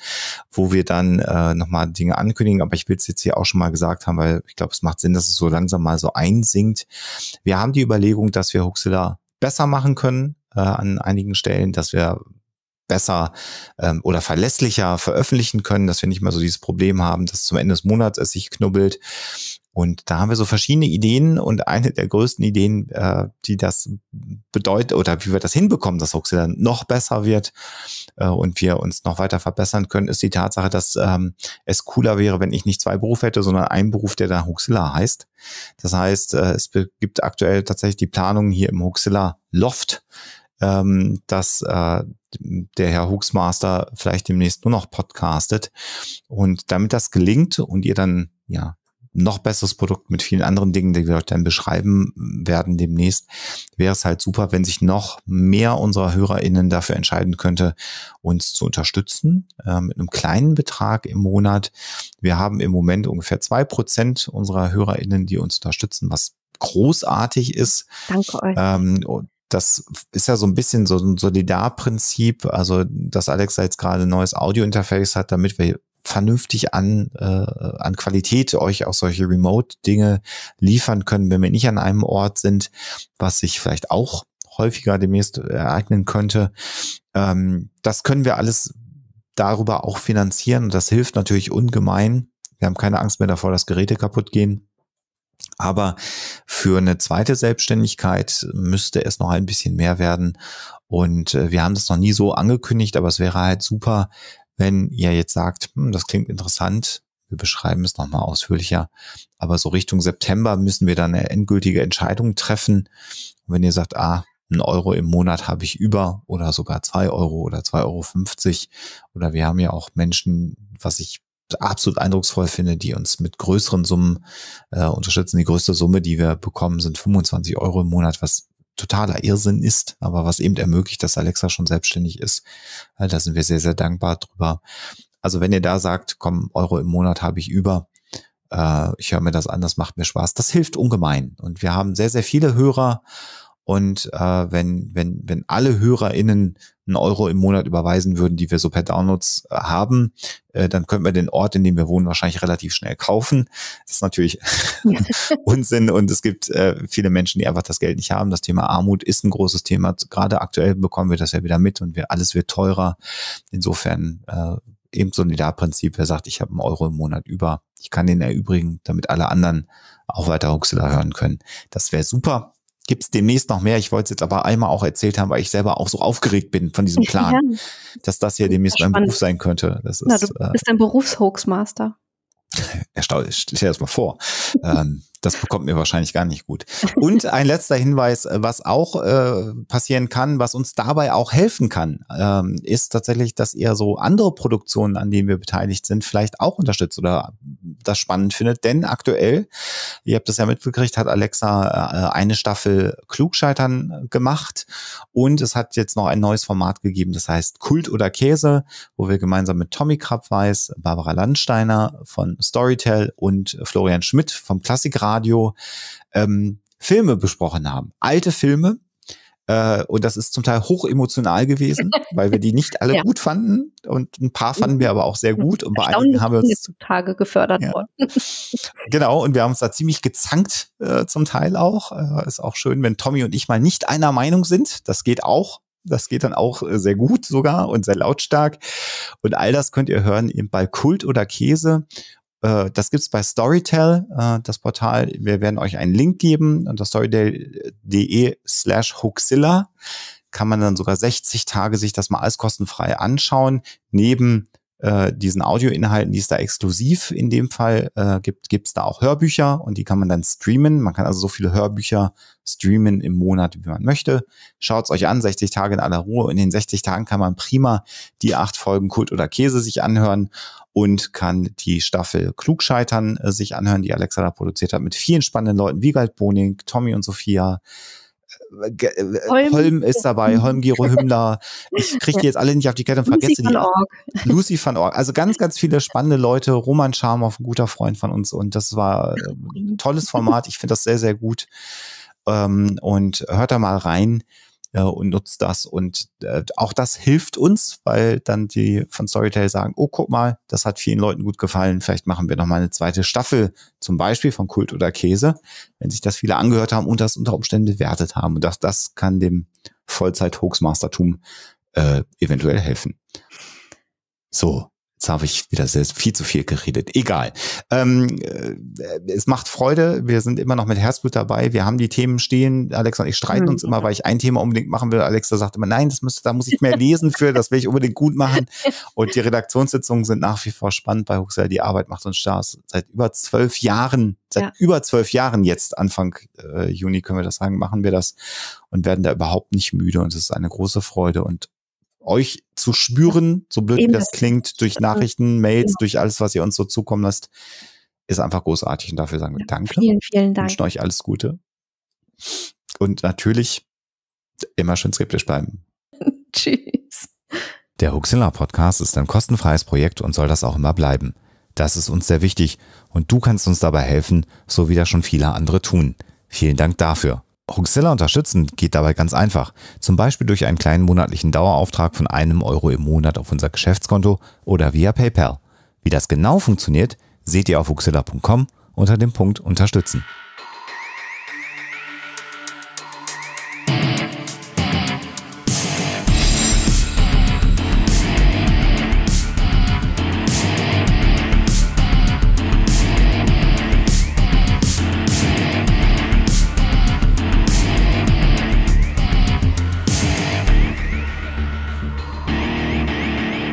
wo wir dann äh, nochmal Dinge ankündigen. Aber ich will es jetzt hier auch schon mal gesagt haben, weil ich glaube, es macht Sinn, dass es so langsam mal so einsinkt. Wir haben die Überlegung, dass wir Huxilla besser machen können äh, an einigen Stellen, dass wir besser ähm, oder verlässlicher veröffentlichen können, dass wir nicht mehr so dieses Problem haben, dass zum Ende des Monats es sich knubbelt. Und da haben wir so verschiedene Ideen und eine der größten Ideen, äh, die das bedeutet oder wie wir das hinbekommen, dass Huxley dann noch besser wird äh, und wir uns noch weiter verbessern können, ist die Tatsache, dass ähm, es cooler wäre, wenn ich nicht zwei Berufe hätte, sondern einen Beruf, der da Huxilla heißt. Das heißt, äh, es gibt aktuell tatsächlich die Planung hier im Huxilla Loft, ähm, dass äh, der Herr Huxmaster vielleicht demnächst nur noch podcastet. Und damit das gelingt und ihr dann ja noch besseres Produkt mit vielen anderen Dingen, die wir euch dann beschreiben werden demnächst, wäre es halt super, wenn sich noch mehr unserer HörerInnen dafür entscheiden könnte, uns zu unterstützen äh, mit einem kleinen Betrag im Monat. Wir haben im Moment ungefähr zwei Prozent unserer HörerInnen, die uns unterstützen, was großartig ist. Danke euch. Ähm, oh, das ist ja so ein bisschen so ein Solidarprinzip, also dass Alexa jetzt gerade ein neues Audiointerface hat, damit wir vernünftig an, äh, an Qualität euch auch solche Remote-Dinge liefern können, wenn wir nicht an einem Ort sind, was sich vielleicht auch häufiger demnächst äh, ereignen könnte. Ähm, das können wir alles darüber auch finanzieren und das hilft natürlich ungemein. Wir haben keine Angst mehr davor, dass Geräte kaputt gehen. Aber für eine zweite Selbstständigkeit müsste es noch ein bisschen mehr werden. Und äh, wir haben das noch nie so angekündigt, aber es wäre halt super, wenn ihr jetzt sagt, hm, das klingt interessant, wir beschreiben es nochmal ausführlicher, aber so Richtung September müssen wir dann eine endgültige Entscheidung treffen. Und wenn ihr sagt, ah, einen Euro im Monat habe ich über oder sogar zwei Euro oder zwei Euro fünfzig oder wir haben ja auch Menschen, was ich absolut eindrucksvoll finde, die uns mit größeren Summen äh, unterstützen. Die größte Summe, die wir bekommen, sind 25 Euro im Monat, was totaler Irrsinn ist, aber was eben ermöglicht, dass Alexa schon selbstständig ist. Äh, da sind wir sehr, sehr dankbar drüber. Also wenn ihr da sagt, komm, Euro im Monat habe ich über, äh, ich höre mir das an, das macht mir Spaß, das hilft ungemein. Und wir haben sehr, sehr viele Hörer, und äh, wenn, wenn, wenn alle HörerInnen einen Euro im Monat überweisen würden, die wir so per Downloads äh, haben, äh, dann könnten wir den Ort, in dem wir wohnen, wahrscheinlich relativ schnell kaufen. Das ist natürlich Unsinn und es gibt äh, viele Menschen, die einfach das Geld nicht haben. Das Thema Armut ist ein großes Thema. Gerade aktuell bekommen wir das ja wieder mit und wir, alles wird teurer. Insofern äh, eben Solidarprinzip, wer sagt, ich habe einen Euro im Monat über, ich kann den erübrigen, damit alle anderen auch weiter Huxela hören können. Das wäre super. Gibt's demnächst noch mehr. Ich wollte es jetzt aber einmal auch erzählt haben, weil ich selber auch so aufgeregt bin von diesem Plan, ja. dass das hier demnächst mein Beruf sein könnte. Das ist, Na, du bist ein äh, Berufshoaxmaster. Erstaunlich, stell dir das mal vor. ähm, das bekommt mir wahrscheinlich gar nicht gut. Und ein letzter Hinweis, äh, was auch äh, passieren kann, was uns dabei auch helfen kann, ähm, ist tatsächlich, dass ihr so andere Produktionen, an denen wir beteiligt sind, vielleicht auch unterstützt oder das spannend findet. Denn aktuell, ihr habt das ja mitbekriegt, hat Alexa äh, eine Staffel Klugscheitern gemacht und es hat jetzt noch ein neues Format gegeben, das heißt Kult oder Käse, wo wir gemeinsam mit Tommy Krabweis, Barbara Landsteiner von Storytel und Florian Schmidt vom Klassikrat Radio ähm, Filme besprochen haben. Alte Filme. Äh, und das ist zum Teil hoch emotional gewesen, weil wir die nicht alle ja. gut fanden. Und ein paar fanden wir aber auch sehr gut. Und bei einigen haben wir uns. Tage gefördert ja. worden. genau. Und wir haben uns da ziemlich gezankt, äh, zum Teil auch. Äh, ist auch schön, wenn Tommy und ich mal nicht einer Meinung sind. Das geht auch. Das geht dann auch äh, sehr gut sogar und sehr lautstark. Und all das könnt ihr hören eben bei Kult oder Käse. Äh, das gibt's bei Storytel, äh, das Portal. Wir werden euch einen Link geben unter storytel.de slash hookzilla. Kann man dann sogar 60 Tage sich das mal alles kostenfrei anschauen. Neben äh, diesen Audioinhalten, die es da exklusiv in dem Fall äh, gibt, gibt's da auch Hörbücher und die kann man dann streamen. Man kann also so viele Hörbücher streamen im Monat, wie man möchte. Schaut's euch an, 60 Tage in aller Ruhe. In den 60 Tagen kann man prima die acht Folgen Kult oder Käse sich anhören und kann die Staffel Klugscheitern äh, sich anhören, die Alexa produziert hat, mit vielen spannenden Leuten wie Galt Boning, Tommy und Sophia. Äh, äh, äh, Holm. Holm, ist dabei, Holm Giro Hümmler. Ich kriege die jetzt alle nicht auf die Kette und vergesse Lucy die. Van Org. Lucy van Org. Also ganz, ganz viele spannende Leute. Roman Schamow, ein guter Freund von uns. Und das war ein tolles Format. Ich finde das sehr, sehr gut. Ähm, und hört da mal rein ja, und nutzt das. Und äh, auch das hilft uns, weil dann die von Storytel sagen, oh, guck mal, das hat vielen Leuten gut gefallen, vielleicht machen wir nochmal eine zweite Staffel, zum Beispiel von Kult oder Käse, wenn sich das viele angehört haben und das unter Umständen bewertet haben. Und das, das kann dem Vollzeit-Hoaxmastertum äh, eventuell helfen. So, Jetzt habe ich wieder sehr, viel zu viel geredet. Egal. Ähm, äh, es macht Freude. Wir sind immer noch mit Herzblut dabei. Wir haben die Themen stehen. Alex und ich streiten mhm. uns immer, weil ich ein Thema unbedingt machen will. Alexa sagt immer, nein, das müsste, da muss ich mehr lesen für, das will ich unbedingt gut machen. Und die Redaktionssitzungen sind nach wie vor spannend bei Huxley. Die Arbeit macht uns Spaß. Seit über zwölf Jahren, seit ja. über zwölf Jahren jetzt, Anfang äh, Juni können wir das sagen, machen wir das und werden da überhaupt nicht müde. Und es ist eine große Freude und euch zu spüren, so blöd wie das klingt, durch Nachrichten, Mails, genau. durch alles, was ihr uns so zukommen lasst, ist einfach großartig. Und dafür sagen wir Danke. Vielen, vielen Dank. Wünschen euch alles Gute. Und natürlich immer schön skeptisch bleiben. Tschüss. Der Huxilla Podcast ist ein kostenfreies Projekt und soll das auch immer bleiben. Das ist uns sehr wichtig und du kannst uns dabei helfen, so wie das schon viele andere tun. Vielen Dank dafür. Huxilla unterstützen geht dabei ganz einfach, zum Beispiel durch einen kleinen monatlichen Dauerauftrag von einem Euro im Monat auf unser Geschäftskonto oder via PayPal. Wie das genau funktioniert, seht ihr auf huxilla.com unter dem Punkt Unterstützen.